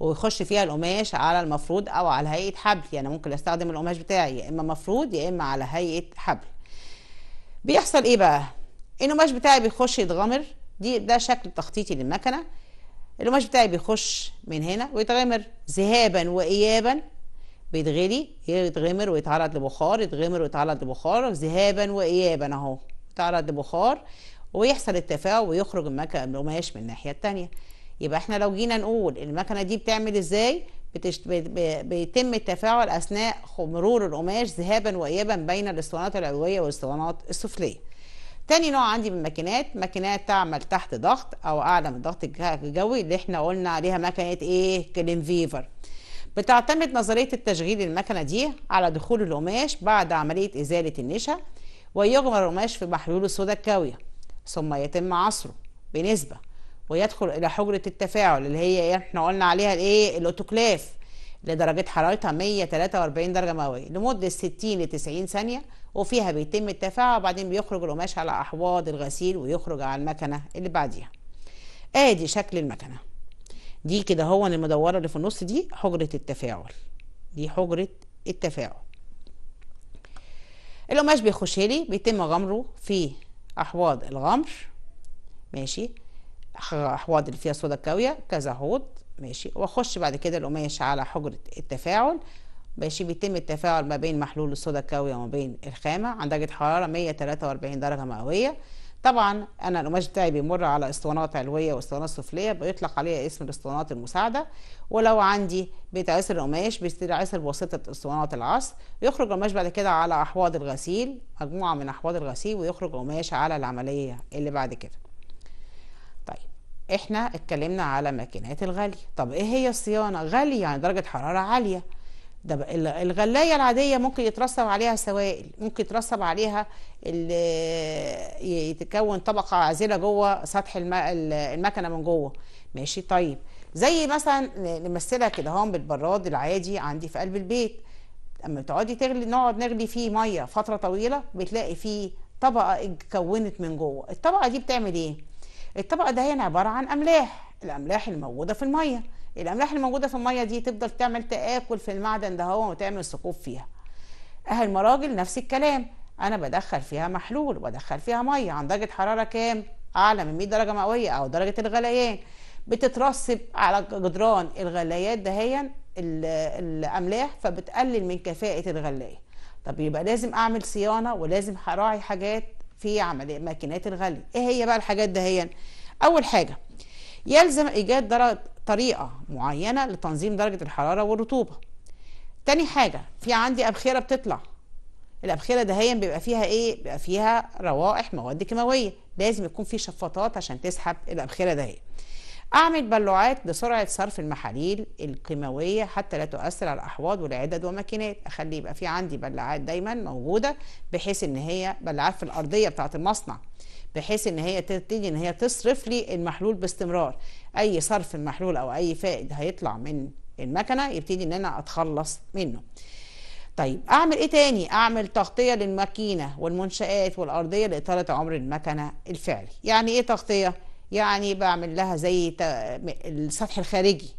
ويخش فيها القماش على المفروض او على هيئه حبل يعني ممكن استخدم القماش بتاعي يا اما مفروض يا اما على هيئه حبل بيحصل ايه بقى القماش بتاعي بيخش يتغمر دي ده شكل تخطيطي للمكنه القماش بتاعي بيخش من هنا ويتغمر ذهابا وايابا بيتغلي يتغمر ويتعرض لبخار يتغمر ويتعرض لبخار ذهابا وايابا اهو يتعرض لبخار ويحصل التفاعل ويخرج المكنه القماش من الناحيه الثانيه يبقى احنا لو جينا نقول المكنه دي بتعمل ازاي بتشت... بيتم التفاعل اثناء مرور القماش ذهابا وايابا بين الاسطوانات العلويه والاسطوانات السفليه تاني نوع عندي من الماكينات ماكينات تعمل تحت ضغط او اعلى من الضغط الجوي اللي احنا قلنا عليها ماكينه ايه كلينفيفر بتعتمد نظريه التشغيل المكنه دي على دخول القماش بعد عمليه ازاله النشا ويغمر القماش في محلول الصودا الكاويه ثم يتم عصره بنسبه ويدخل الى حجره التفاعل اللي هي ايه احنا قلنا عليها الايه الاوتوكلاف لدرجه حرارتها 143 درجه مئويه لمده 60 ل 90 ثانيه وفيها بيتم التفاعل وبعدين بيخرج القماش على احواض الغسيل ويخرج على المكنه اللي بعديها ادي شكل المكنه دي كده هو المدوره اللي في النص دي حجره التفاعل دي حجره التفاعل القماش بيخش لي بيتم غمره في احواض الغمر ماشي الأحواض اللي فيها صودا كاوية كذا حوض ماشي واخش بعد كده القماش على حجرة التفاعل ماشي بيتم التفاعل ما بين محلول الصودا الكاوية وما بين الخامة عند درجة حرارة 143 درجة مئوية طبعا انا القماش بتاعي بيمر على اسطوانات علويه واسطوانات سفليه بيطلق عليها اسم الاسطوانات المساعده ولو عندي بيتعسر القماش بيتعسر بواسطه اسطوانات العصر يخرج القماش بعد كده على احواض الغسيل مجموعه من احواض الغسيل ويخرج قماش على العمليه اللي بعد كده احنا اتكلمنا على ماكينات الغلي طب ايه هي الصيانة غلي يعني درجة حرارة عالية ده الغلاية العادية ممكن يترسب عليها سوائل ممكن يترسب عليها يتكون طبقة عازلة جوه سطح المكنة من جوه ماشي طيب زي مثلا نمثلها كده هون بالبراد العادي عندي في قلب البيت اما بتقعدي تغلي نقعد نغلي فيه ميه فتره طويله بتلاقي فيه طبقه اتكونت من جوه الطبقه دي بتعمل ايه الطبقه ده هي عباره عن املاح الاملاح الموجوده في الميه الاملاح الموجوده في الميه دي تفضل تعمل تاكل في المعدن ده هو وتعمل ثقوب فيها اهل المراجل نفس الكلام انا بدخل فيها محلول وبدخل فيها ميه عن درجه حراره كام اعلى من 100 درجه مئويه او درجه الغليان بتترسب على جدران الغلايات دهيا الاملاح فبتقلل من كفاءه الغلايه طب يبقى لازم اعمل صيانه ولازم اراعي حاجات في عملية ماكينات الغلي ايه هي بقى الحاجات هي اول حاجة يلزم ايجاد درجة طريقة معينة لتنظيم درجة الحرارة والرطوبة تاني حاجة في عندي أبخرة بتطلع الأبخرة هي بيبقى فيها إيه؟ بيبقى فيها روائح مواد كيماوية لازم يكون في شفاطات عشان تسحب الأبخرة هي. أعمل بلوعات بسرعة صرف المحاليل الكيماوية حتى لا تؤثر على الأحواض والعدد وماكينات أخلي يبقى في عندي بلعات دايما موجودة بحيث إن هي بلعات في الأرضية بتاعة المصنع بحيث ان هي تبتدي ان هي تصرف لي المحلول باستمرار اي صرف المحلول او اي فائد هيطلع من المكنه يبتدي ان انا اتخلص منه طيب اعمل ايه تاني اعمل تغطيه للماكينه والمنشات والارضيه لاطاله عمر المكنه الفعلي يعني ايه تغطيه يعني بعمل لها زي السطح الخارجي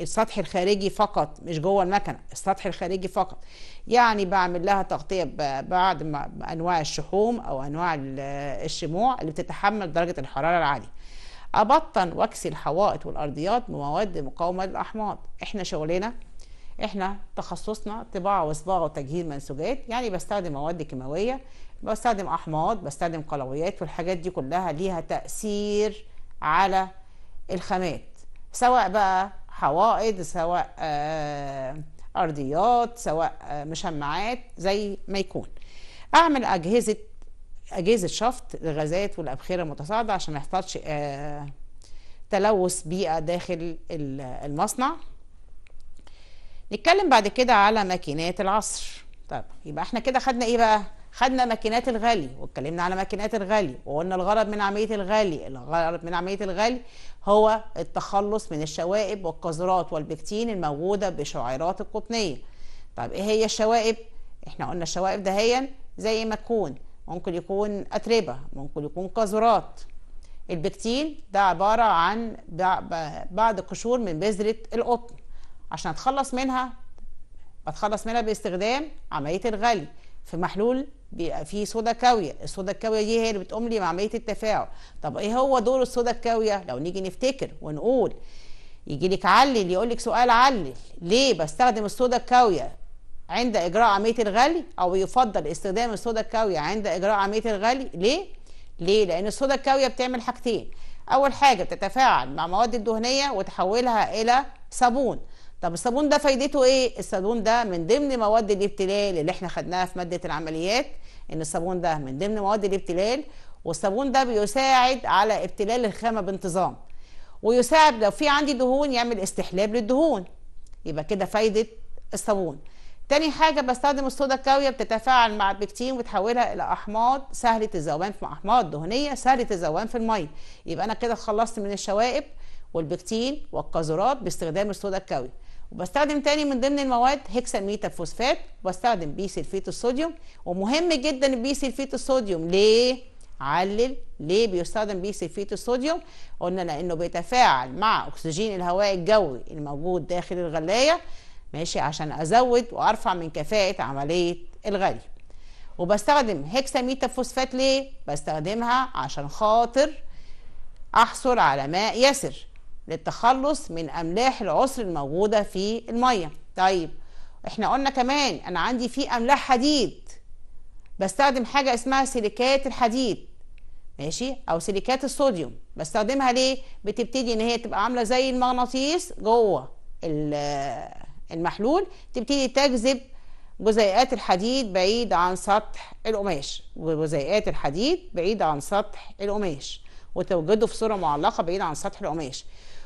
السطح الخارجي فقط مش جوه المكنه السطح الخارجي فقط يعني بعمل لها تغطيه ببعض انواع الشحوم او انواع الشموع اللي بتتحمل درجه الحراره العاليه ابطن واكسي الحوائط والارضيات بمواد مقاومه للاحماض احنا شغلنا احنا تخصصنا طباعه وصباغه وتجهيز منسوجات يعني بستخدم مواد كيماويه بستخدم احماض بستخدم قلويات والحاجات دي كلها ليها تاثير على الخامات سواء بقى حوائط سواء آه، ارضيات سواء آه، مشمعات زي ما يكون اعمل اجهزه اجهزه شفط للغازات والابخره المتصاعده عشان ما يحصلش آه، تلوث بيئه داخل المصنع نتكلم بعد كده على ماكينات العصر طب يبقى احنا كده خدنا ايه بقى خدنا ماكينات الغلي واتكلمنا على ماكينات الغلي وقلنا الغرض من عمليه الغلي الغرض من عمليه الغالي هو التخلص من الشوائب والقذرات والبكتين الموجوده بشعيرات القطنيه طب ايه هي الشوائب احنا قلنا الشوائب دهيا زي ما تكون ممكن يكون اتربه ممكن يكون قذرات البكتين ده عباره عن بعض قشور من بذره القطن عشان اتخلص منها بتخلص منها باستخدام عمليه الغلي في محلول بيبقى فيه صودا كاويه الصودا الكاويه دي هي اللي بتقوم لي بعمليه التفاعل طب ايه هو دور الصودا الكاويه لو نيجي نفتكر ونقول يجي لك علل يقول لك سؤال علل ليه بستخدم الصودا الكاويه عند اجراء عمليه الغلي او يفضل استخدام الصودا الكاويه عند اجراء عمليه الغلي ليه ليه لان الصودا الكاويه بتعمل حاجتين اول حاجه بتتفاعل مع مواد الدهنيه وتحولها الى صابون طب الصابون ده فايدته ايه الصابون ده من ضمن مواد الابتلال اللي احنا خدناها في ماده العمليات ان الصابون ده من ضمن مواد الابتلال والصابون ده بيساعد على ابتلال الخامه بانتظام ويساعد لو في عندي دهون يعمل استحلاب للدهون يبقى كده فايده الصابون تاني حاجه بستخدم الصودا الكاويه بتتفاعل مع البكتين وتحولها الى احماض سهله الذوبان في احماض دهنيه سهله الذوبان في الميه يبقى انا كده خلصت من الشوائب والبكتين والقاذورات باستخدام الصودا الكاويه وبستخدم تاني من ضمن المواد ميتا فوسفات وبستخدم بي سلفيت الصوديوم ومهم جدا البي سلفيت الصوديوم ليه علل ليه بيستخدم بي سلفيت الصوديوم قلنا لانه بيتفاعل مع اكسجين الهواء الجوي الموجود داخل الغلايه ماشي عشان ازود وارفع من كفاءه عمليه الغلي وبستخدم هيكساميتا فوسفات ليه بستخدمها عشان خاطر احصل على ماء يسر للتخلص من املاح العسر الموجوده في الميه طيب احنا قلنا كمان انا عندي في املاح حديد بستخدم حاجه اسمها سيليكات الحديد ماشي او سيليكات الصوديوم بستخدمها ليه بتبتدي ان هي تبقى عامله زي المغناطيس جوه المحلول تبتدي تجذب جزيئات الحديد بعيد عن سطح القماش وجزيئات الحديد بعيد عن سطح القماش وتوجده في صورة معلقة بعيد عن سطح القماش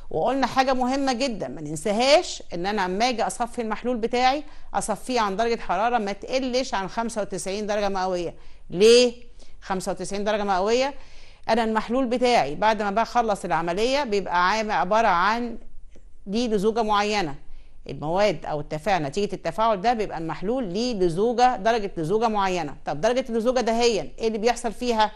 وقلنا حاجه مهمه جدا ما ننساهاش ان انا اما اجي اصفي المحلول بتاعي اصفيه عن درجه حراره ما تقلش عن 95 درجه مئويه ليه 95 درجه مئويه انا المحلول بتاعي بعد ما بخلص العمليه بيبقى عباره عن ليه لزوجه معينه المواد او التفاعل نتيجه التفاعل ده بيبقى المحلول ليه لزوجه درجه لزوجه معينه طب درجه اللزوجه ده هي ايه اللي بيحصل فيها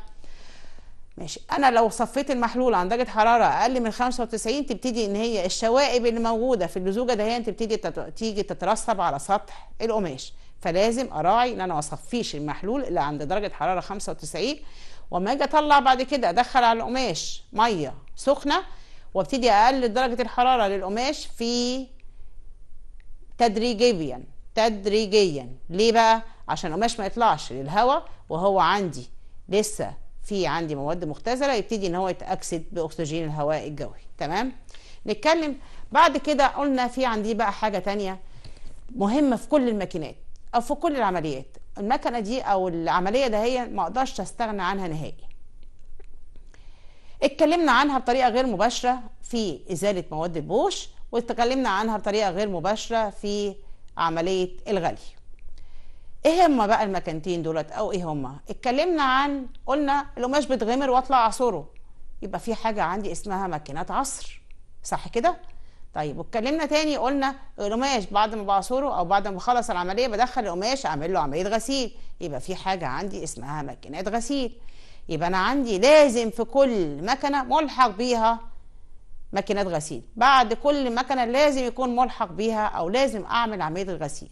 ماشي انا لو صفيت المحلول عن درجه حراره اقل من 95 تبتدي ان هي الشوائب اللي موجوده في اللزوجه ده هي تبتدي تيجي تترسب على سطح القماش فلازم اراعي ان انا ما اصفيش المحلول اللي عند درجه حراره 95 وما اجي اطلع بعد كده ادخل على القماش ميه سخنه وابتدي اقلل درجه الحراره للقماش في تدريجيا تدريجيا ليه بقى عشان القماش ما يطلعش للهواء وهو عندي لسه في عندي مواد مختزله يبتدي ان هو يتاكسد باكسجين الهواء الجوي تمام نتكلم بعد كده قلنا في عندي بقى حاجه تانية مهمه في كل الماكينات او في كل العمليات المكنه دي او العمليه ده هي ما اقدرش استغنى عنها نهائي اتكلمنا عنها بطريقه غير مباشره في ازاله مواد البوش واتكلمنا عنها بطريقه غير مباشره في عمليه الغلي ايه هما بقى المكانتين دولت او ايه هما اتكلمنا عن قلنا القماش بيتغمر واطلع اعصره يبقى في حاجه عندي اسمها ماكينات عصر صح كده طيب واتكلمنا تاني قلنا القماش بعد ما بعصره او بعد ما بخلص العمليه بدخل القماش اعمل له عمليه غسيل يبقى في حاجه عندي اسمها ماكينات غسيل يبقى انا عندي لازم في كل مكنه ملحق بيها ماكينات غسيل بعد كل مكنه لازم يكون ملحق بيها او لازم اعمل عمليه الغسيل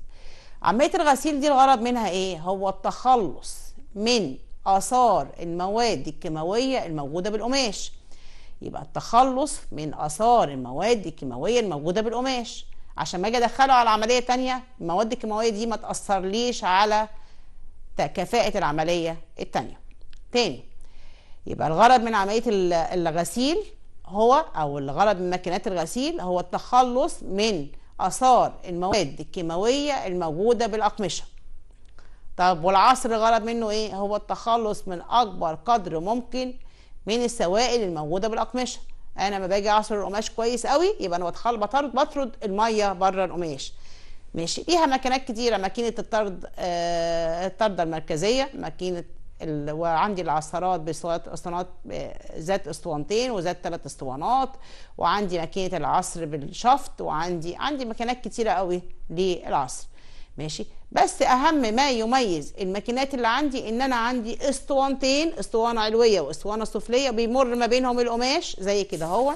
عمليه الغسيل دي الغرض منها ايه هو التخلص من اثار المواد الكيماويه الموجوده بالقماش يبقى التخلص من اثار المواد الكيماويه الموجوده بالقماش عشان ما اجي ادخله على عمليه تانية المواد الكيماويه دي ما تاثرليش على كفاءه العمليه التانية تاني يبقى الغرض من عمليه الغسيل هو او الغرض من ماكينات الغسيل هو التخلص من آثار المواد الكيماوية الموجودة بالأقمشة طب والعصر غرض منه إيه؟ هو التخلص من أكبر قدر ممكن من السوائل الموجودة بالأقمشة أنا ما باجي أعصر القماش كويس قوي يبقى أنا بتخل بطرد بطرد المية بره القماش ماشي ليها مكانات كتيرة ماكينة الطرد آه الطردة المركزية ماكينة وعندي العصارات باسطوانات ذات اسطوانتين وذات ثلاث اسطوانات وعندي ماكينه العصر بالشفط وعندي عندي مكانات كتيره قوي للعصر ماشي بس اهم ما يميز الماكينات اللي عندي ان انا عندي اسطوانتين اسطوانه علويه واسطوانه سفليه بيمر ما بينهم القماش زي كده اهو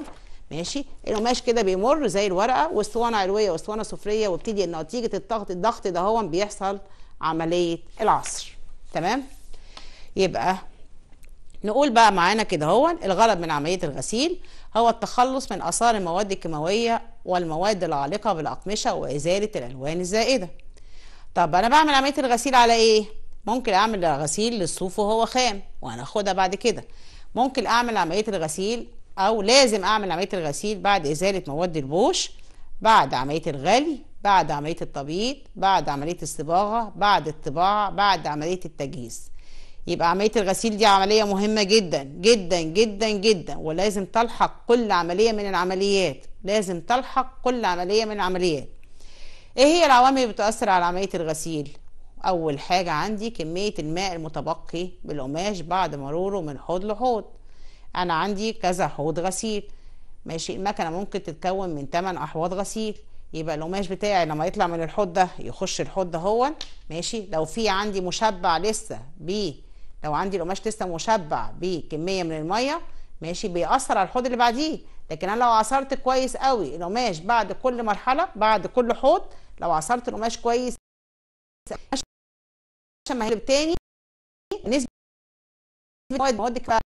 ماشي القماش كده بيمر زي الورقه واسطوانه علويه واسطوانه سفليه وابتدي نتيجه الضغط الضغط ده هو بيحصل عمليه العصر تمام يبقى نقول بقى معانا كده هو الغرض من عملية الغسيل هو التخلص من آثار المواد الكيماوية والمواد العالقة بالأقمشة وإزالة الألوان الزائدة طب أنا بعمل عملية الغسيل على إيه؟ ممكن أعمل غسيل للصوف وهو خام وهناخدها بعد كده ممكن أعمل عملية الغسيل أو لازم أعمل عملية الغسيل بعد إزالة مواد البوش بعد عملية الغلي بعد عملية التبييض بعد عملية الصباغة بعد الطباعة بعد عملية التجهيز يبقى عملية الغسيل دي عملية مهمة جدا جدا جدا جدا ولازم تلحق كل عملية من العمليات لازم تلحق كل عملية من العمليات ايه هي العوامل اللي بتأثر على عملية الغسيل اول حاجة عندي كمية الماء المتبقي بالقماش بعد مروره من حوض لحوض انا عندي كذا حوض غسيل ماشي المكنة ممكن تتكون من 8 احواض غسيل يبقى القماش بتاعي لما يطلع من الحوض ده يخش الحوض ده هو ماشي لو في عندي مشبع لسه بيه لو عندي القماش لسه مشبع بكميه من الميه ماشي بيأثر على الحوض اللي بعديه لكن انا لو عصرت كويس قوي القماش بعد كل مرحله بعد كل حوض لو عصرت القماش كويس عشان ما هيقلب تاني نسبه مواد مواد كفايه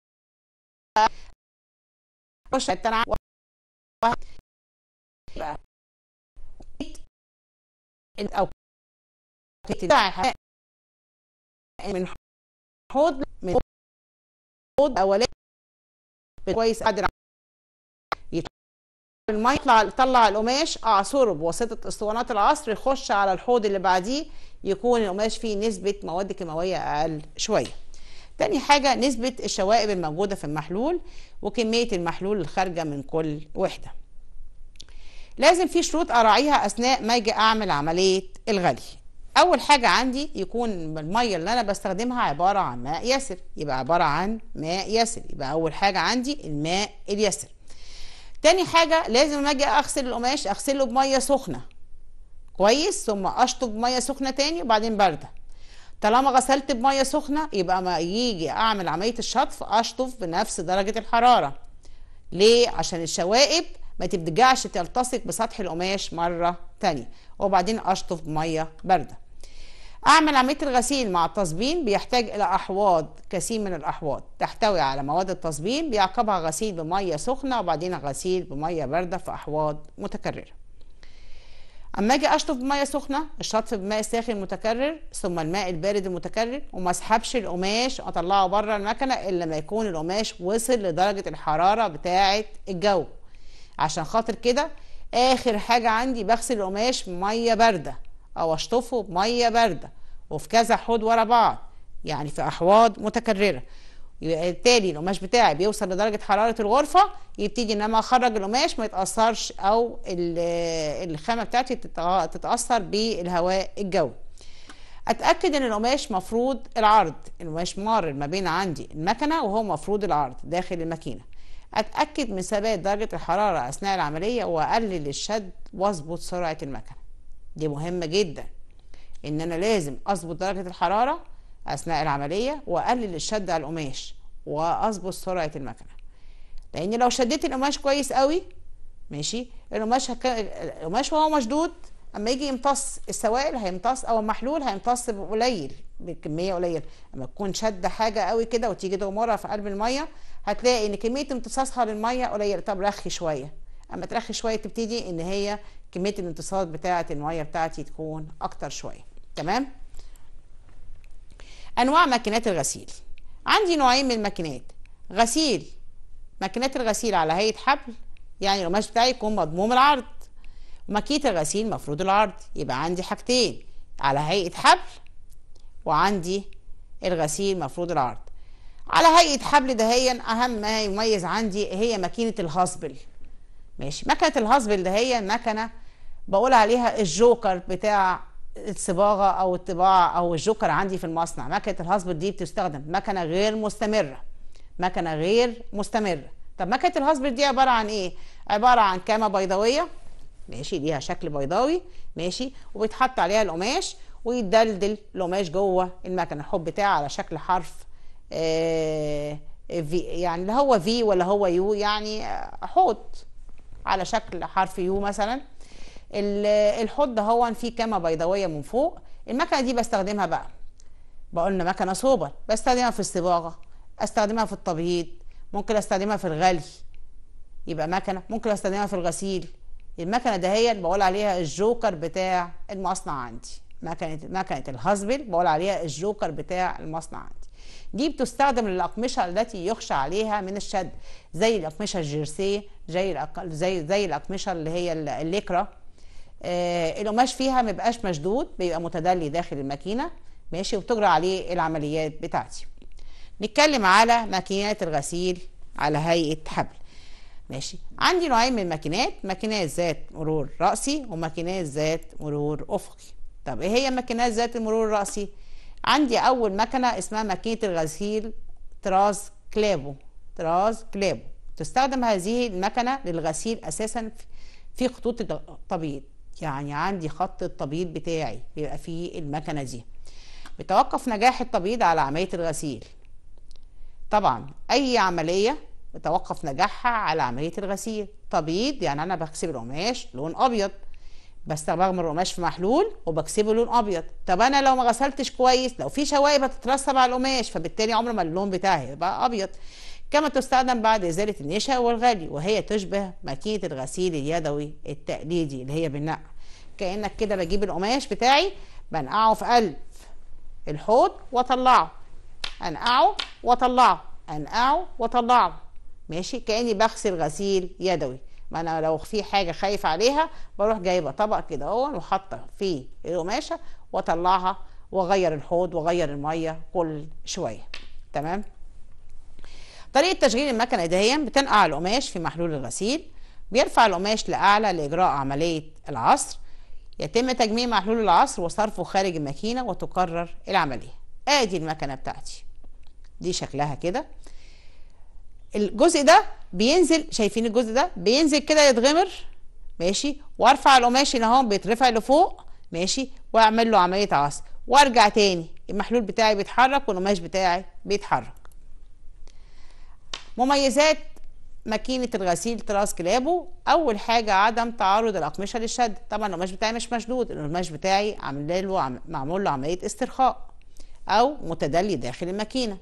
او من حوض من حوض اولاني كويس قادر يطلع يطلع يطلع القماش اعصره آه، بواسطه اسطوانات العصر يخش على الحوض اللي بعديه يكون القماش فيه نسبه مواد كيماويه اقل شويه تاني حاجة نسبة الشوائب الموجودة في المحلول وكمية المحلول الخارجة من كل وحدة لازم في شروط أراعيها أثناء ما أجي أعمل عملية الغلي اول حاجه عندي يكون الميه اللي انا بستخدمها عباره عن ماء يسر يبقى عباره عن ماء يسر يبقى اول حاجه عندي الماء اليسر تاني حاجه لازم لما اجي اغسل القماش اغسله بميه سخنه كويس ثم اشطب ميه سخنه تاني وبعدين بارده طالما غسلت بميه سخنه يبقى ما يجي اعمل عمليه الشطف اشطف بنفس درجه الحراره ليه عشان الشوائب ما تبدجعش تلتصق بسطح القماش مره تانية وبعدين اشطف بميه بارده أعمل عملية الغسيل مع التصبين بيحتاج إلى أحواض كثير من الأحواض تحتوي على مواد التصبين بيعقبها غسيل بمية سخنة وبعدين غسيل بمية باردة في أحواض متكررة أما أجي أشطف بمية سخنة الشطف بماء الساخن المتكرر ثم الماء البارد المتكرر وما أسحبش القماش أطلعه بره المكنة إلا ما يكون القماش وصل لدرجة الحرارة بتاعة الجو عشان خاطر كده آخر حاجة عندي بغسل القماش بمية باردة أو أشطفه بمية باردة وفي كذا حوض ورا بعض يعني في أحواض متكررة بالتالي القماش بتاعي بيوصل لدرجة حرارة الغرفة يبتدي إن أنا أخرج القماش ما يتأثرش أو آه، الخامة بتاعتي تتأثر بالهواء الجوي اتاكد ان القماش مفروض العرض القماش مارر ما بين عندي المكنه وهو مفروض العرض داخل الماكينه اتاكد من ثبات درجه الحراره اثناء العمليه واقلل الشد واظبط سرعه المكنه دي مهمة جدا ان انا لازم اظبط درجة الحرارة اثناء العملية واقلل الشد على القماش واظبط سرعة المكنة لان لو شديت القماش كويس قوي ماشي القماش هك... القماش وهو مشدود اما يجي يمتص السوائل هيمتص او المحلول هيمتص قليل بكميه قليله اما تكون شد حاجه قوي كده وتيجي دمره في قلب الميه هتلاقي ان كميه امتصاصها للميه قليله طب رخي شويه اما ترخي شويه تبتدي ان هي كميه الانتصاب بتاعه الميه بتاعتي تكون اكتر شويه تمام انواع ماكينات الغسيل عندي نوعين من الماكينات غسيل ماكينات الغسيل على هيئه حبل يعني القماش بتاعي يكون مضموم العرض ماكينه الغسيل مفروض العرض يبقى عندي حاجتين على هيئه حبل وعندي الغسيل مفروض العرض على هيئه حبل دهيا اهم ما يميز عندي هي ماكينه الهاسبل ماشي مكنه الهاسبل ده هي مكنه بقول عليها الجوكر بتاع الصباغه او الطباعه او الجوكر عندي في المصنع مكنه الهاسبل دي بتستخدم مكنه غير مستمره مكنه غير مستمره طب مكنه الهاسبل دي عباره عن ايه عباره عن كامه بيضاويه ماشي ليها شكل بيضاوي ماشي وبيتحط عليها القماش ويدلدل القماش جوه المكنه الحب بتاعها على شكل حرف آه في يعني لا هو في ولا هو يو يعني حوت على شكل حرف يو مثلا الحوض ده هو فيه كامة بيضاوية من فوق المكنة دي بستخدمها بقى بقولنا مكنة سوبر بستخدمها في الصباغة استخدمها في التبييض ممكن استخدمها في الغلي يبقى مكنة ممكن استخدمها في الغسيل المكنة ده هي بقول عليها الجوكر بتاع المصنع عندي مكنة مكنة الهازبل بقول عليها الجوكر بتاع المصنع عندي دي بتستخدم للأقمشة التي يخشى عليها من الشد زي الأقمشة الجيرسيه زي زي زي الأقمشة اللي هي الليكرا آه القماش فيها ما بيبقاش مشدود بيبقى متدلي داخل الماكينة ماشي وبتجرى عليه العمليات بتاعتي نتكلم على ماكينات الغسيل على هيئة حبل ماشي عندي نوعين من الماكينات ماكينات ذات مرور رأسي وماكينات ذات مرور أفقي طب ايه هي ماكينات ذات المرور الرأسي؟ عندي اول مكنه اسمها ماكينه الغسيل طراز كلابو طراز كلابو تستخدم هذه المكنه للغسيل اساسا في خطوط التبييض يعني عندي خط التبييض بتاعي بيبقى فيه المكنه دي بتوقف نجاح التبييض على عمليه الغسيل طبعا اي عمليه بتوقف نجاحها على عمليه الغسيل تبييض يعني انا بغسل القماش لون ابيض بس بغمر القماش في محلول وبكسبه لون ابيض طب انا لو ما غسلتش كويس لو في شوائب هتترسب على القماش فبالتالي عمر ما اللون بتاعي هيبقى ابيض كما تستخدم بعد ازاله النشا والغلي وهي تشبه ماكينه الغسيل اليدوي التقليدي اللي هي بالنقع كانك كده بجيب القماش بتاعي بنقعه في قلب الحوض واطلعه انقعه واطلعه انقعه واطلعه ماشي كاني بغسل غسيل يدوي ما انا لو في حاجه خايف عليها بروح جايبه طبق كده اهو وحاطه فيه القماشه واطلعها واغير الحوض واغير الميه كل شويه تمام طريقه تشغيل المكنه دهيا بتنقع القماش في محلول الغسيل بيرفع القماش لاعلى لاجراء عمليه العصر يتم تجميع محلول العصر وصرفه خارج الماكينه وتكرر العمليه ادي المكنه بتاعتي دي شكلها كده الجزء ده بينزل شايفين الجزء ده بينزل كده يتغمر ماشي وارفع القماش اللي اهو بيترفع لفوق ماشي واعمل له عمليه عصر وارجع تاني المحلول بتاعي بيتحرك والقماش بتاعي بيتحرك مميزات ماكينه الغسيل تراس كلابه اول حاجه عدم تعرض الاقمشه للشد طبعا القماش بتاعي مش مشدود القماش بتاعي عامل له معمول له عمليه استرخاء او متدلي داخل الماكينه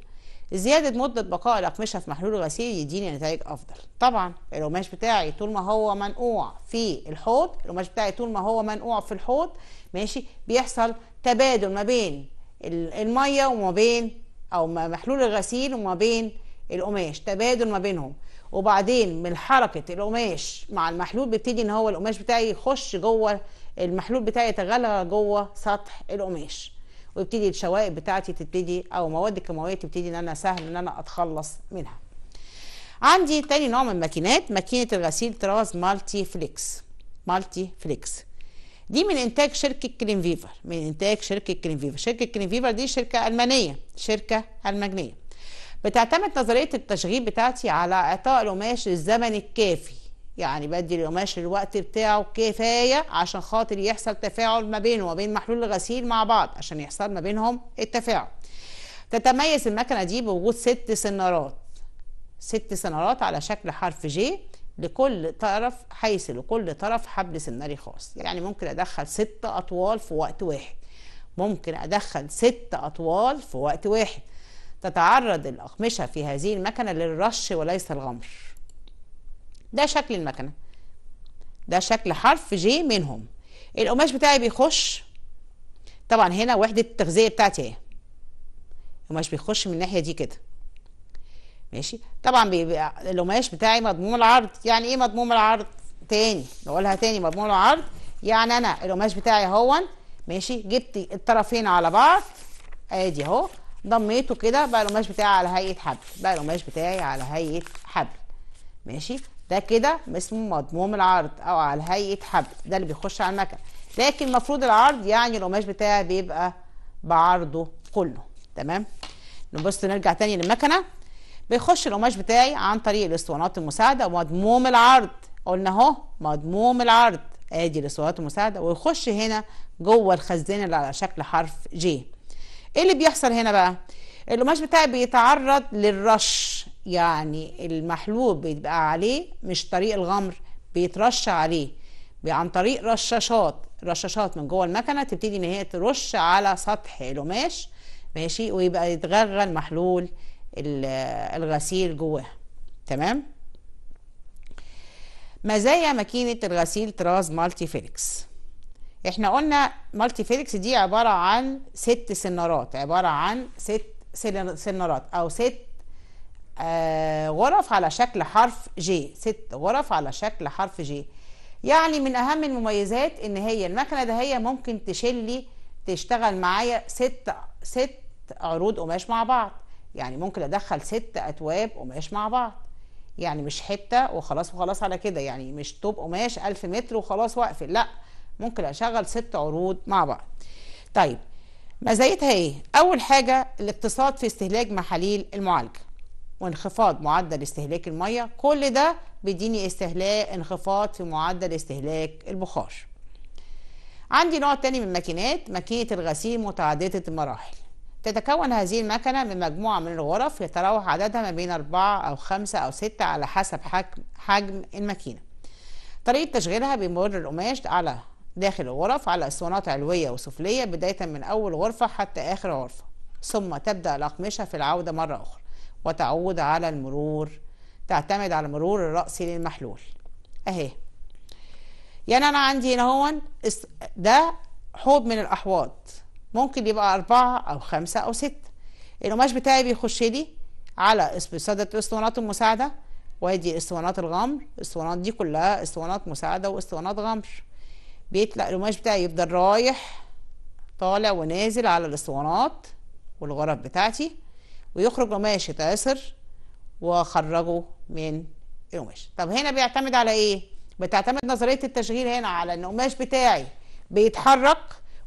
زيادة مدة بقاء الأقمشة في محلول غسيل يديني نتائج أفضل طبعا القماش بتاعي طول ما هو منقوع في الحوض القماش بتاعي طول ما هو منقوع في الحوض ماشي بيحصل تبادل ما بين المية وما بين أو محلول الغسيل وما بين القماش تبادل ما بينهم وبعدين من حركة القماش مع المحلول بيبتدي ان هو القماش بتاعي يخش جوه المحلول بتاعي يتغلغل جوه سطح القماش ويبتدي الشوائب بتاعتي تبتدي او مواد الكيماويه تبتدي ان انا سهل ان انا اتخلص منها عندي تاني نوع من الماكينات ماكينه الغسيل طراز مالتي فليكس مالتي فليكس دي من انتاج شركه كلين فيفر من انتاج شركه كلين فيفر شركه كلين فيفر دي شركه المانيه شركه المانيه بتعتمد نظريه التشغيل بتاعتي على اعطاء القماش الزمن الكافي يعني بدي القماش الوقت بتاعه كفاية عشان خاطر يحصل تفاعل ما بينه وبين محلول الغسيل مع بعض عشان يحصل ما بينهم التفاعل تتميز المكنة دي بوجود ست سنارات ست سنارات على شكل حرف جي لكل طرف حيث لكل طرف حبل سناري خاص يعني ممكن أدخل ست أطوال في وقت واحد ممكن أدخل ست أطوال في وقت واحد تتعرض الأقمشة في هذه المكنة للرش وليس الغمر ده شكل المكنه ده شكل حرف جي منهم القماش بتاعي بيخش طبعا هنا وحده التغذيه بتاعتي اهي القماش بيخش من الناحيه دي كده ماشي طبعا بيبقى القماش بتاعي مضمون العرض يعني ايه مضمون العرض تاني نقولها تاني مضمون العرض يعني انا القماش بتاعي اهون ماشي جبت الطرفين على بعض ادي اهو ضميته كده بقى القماش بتاعي على هيئه حبل بقى القماش بتاعي على هيئه حبل ماشي ده كده اسمه مضموم العرض او على هيئه حبل ده اللي بيخش على المكن لكن المفروض العرض يعني القماش بتاعي بيبقى بعرضه كله تمام نبص نرجع تاني للمكنه بيخش القماش بتاعي عن طريق الاسطوانات المساعده ومضموم العرض قلنا اهو مضموم العرض ادي الاسطوانات المساعده ويخش هنا جوه الخزانه اللي على شكل حرف جي ايه اللي بيحصل هنا بقى القماش بتاعي بيتعرض للرش يعني المحلول بيبقى عليه مش طريق الغمر بيترش عليه عن طريق رشاشات رشاشات من جوه المكنه تبتدي ان هي ترش على سطح القماش ماشي ويبقى يتغرغى المحلول الغسيل جواها تمام مزايا ماكينه الغسيل طراز مالتي فيليكس احنا قلنا مالتي فيليكس دي عباره عن ست سنارات عباره عن ست سنارات او ست آه، غرف على شكل حرف جي ست غرف على شكل حرف جي يعني من اهم المميزات ان هي المكنه ده هي ممكن لي تشتغل معايا ست ست عروض قماش مع بعض يعني ممكن ادخل ست اتواب قماش مع بعض يعني مش حته وخلاص وخلاص على كده يعني مش طوب قماش 1000 متر وخلاص واقفل لا ممكن اشغل ست عروض مع بعض طيب مزايتها ايه اول حاجه الاقتصاد في استهلاك محاليل المعالجه وانخفاض معدل استهلاك المية كل ده بيديني استهلاك انخفاض في معدل استهلاك البخار عندي نوع تاني من الماكينات ماكينة الغسيل متعددة المراحل تتكون هذه المكنة من مجموعة من الغرف يتراوح عددها ما بين أربعة أو خمسة أو ستة على حسب حجم حجم الماكينة طريقة تشغيلها بمر القماش على داخل الغرف على اسطوانات علوية وسفلية بداية من أول غرفة حتى آخر غرفة ثم تبدأ الأقمشة في العودة مرة أخرى وتعود على المرور تعتمد على المرور الرأسي للمحلول أهي يعني أنا عندي هنا هون ده حوض من الأحواض ممكن يبقى أربعة أو خمسة أو ستة القماش بتاعي بيخش لي على اسطوانات اسطوانات المساعدة وادي اسطوانات الغمر الاسطوانات دي كلها اسطوانات مساعدة واسطوانات غمر بيطلع القماش بتاعي يفضل رايح طالع ونازل على الاسطوانات والغرف بتاعتي ويخرج قماش يتأثر وخرجه من القماش طب هنا بيعتمد على ايه بتعتمد نظريه التشغيل هنا على ان القماش بتاعي بيتحرك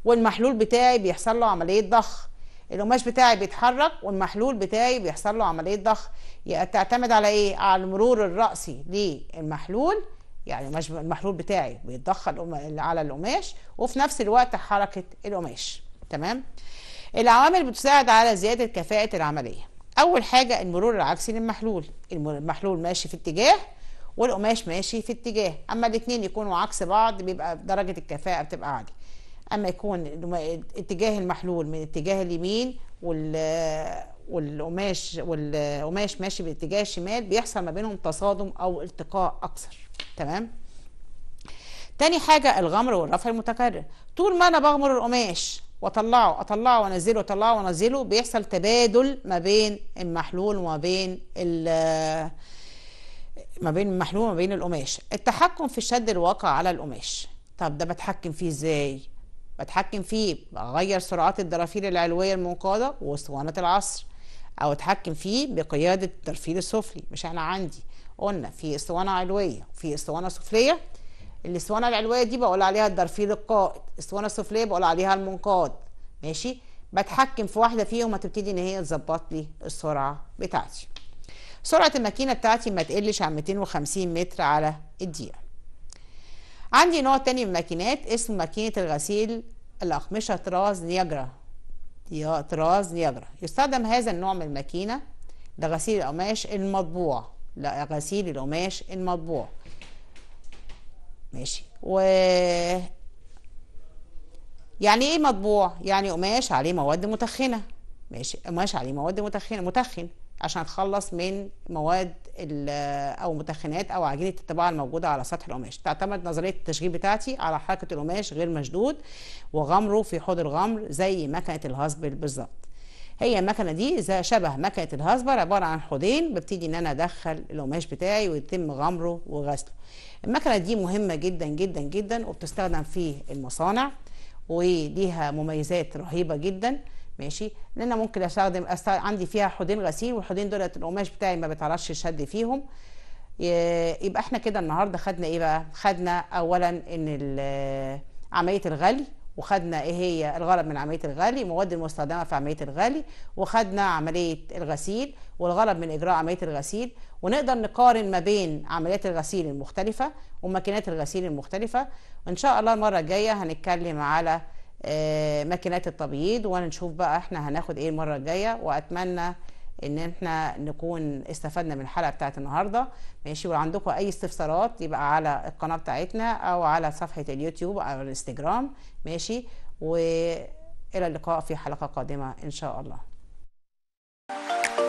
والمحلول بتاعي بيحصل له عمليه ضخ القماش بتاعي بيتحرك والمحلول بتاعي بيحصل له عمليه ضخ تعتمد على ايه على المرور الراسي للمحلول يعني المحلول بتاعي بيتضخ على القماش وفي نفس الوقت حركه القماش تمام العوامل بتساعد على زيادة كفاءة العملية أول حاجة المرور العكسي للمحلول المحلول ماشي في اتجاه والقماش ماشي في اتجاه أما الاتنين يكونوا عكس بعض بيبقى درجة الكفاءة بتبقى عالية أما يكون اتجاه المحلول من اتجاه اليمين وال والقماش والقماش ماشي باتجاه الشمال بيحصل ما بينهم تصادم أو التقاء أكثر تمام تاني حاجة الغمر والرفع المتكرر طول ما أنا بغمر القماش وطلعه اطلعه وانزله اطلعه وانزله بيحصل تبادل ما بين المحلول وما بين ما بين المحلول وما بين القماش التحكم في الشد الواقع على القماش طب ده بتحكم فيه ازاي بتحكم فيه بغير سرعات الدرافيل العلويه المنقاده واسطوانه العصر او اتحكم فيه بقياده الدرافيل السفلي مش احنا عندي قلنا في اسطوانه علويه وفي اسطوانه سفليه الاسوانه العلويه دي بقول عليها الدرفيل القائد اسوانه السفليه بقول عليها المنقاد ماشي بتحكم في واحده فيهم هتبتدي ان هي تظبط لي السرعه بتاعتي سرعه الماكينه بتاعتي ما تقلش عن 250 متر على الدقيقه عندي نوع تاني من الماكينات اسمه ماكينه الغسيل الاقمشه طراز نياجرا طراز نياجرا يستخدم هذا النوع من الماكينه لغسيل القماش المطبوع لغسيل القماش المطبوع ماشي و يعني ايه مطبوع يعني قماش عليه مواد متخنه ماشي قماش عليه مواد متخنه متخن عشان تخلص من مواد او متخنات او عجينه الطباعه الموجوده على سطح القماش تعتمد نظريه التشغيل بتاعتي على حركه القماش غير مشدود وغمره في حوض الغمر زي مكنه الهاسبل بالظبط هي المكنه دي زي شبه مكنه الهاسبر عباره عن حوضين ببتدي ان انا ادخل القماش بتاعي ويتم غمره وغسله المكنه دي مهمه جدا جدا جدا وبتستخدم في المصانع وليها مميزات رهيبه جدا ماشي لان انا ممكن استخدم عندي فيها حوضين غسيل والحوضين دول القماش بتاعي ما بتعرفش الشد فيهم يبقى احنا كده النهارده خدنا ايه بقى خدنا اولا ان عمليه الغلي وخدنا ايه هي الغرض من عمليه الغلي مواد المستخدمه في عمليه الغلي وخدنا عمليه الغسيل والغرض من اجراء عمليه الغسيل ونقدر نقارن ما بين عمليات الغسيل المختلفه وماكينات الغسيل المختلفه وان شاء الله المره الجايه هنتكلم على آه، ماكينات التبييض ونشوف بقى احنا هناخد ايه المره الجايه واتمنى ان احنا نكون استفدنا من الحلقه بتاعت النهارده ماشي ولو عندكم اي استفسارات يبقى على القناه بتاعتنا او على صفحه اليوتيوب او الانستجرام ماشي والى اللقاء في حلقه قادمه ان شاء الله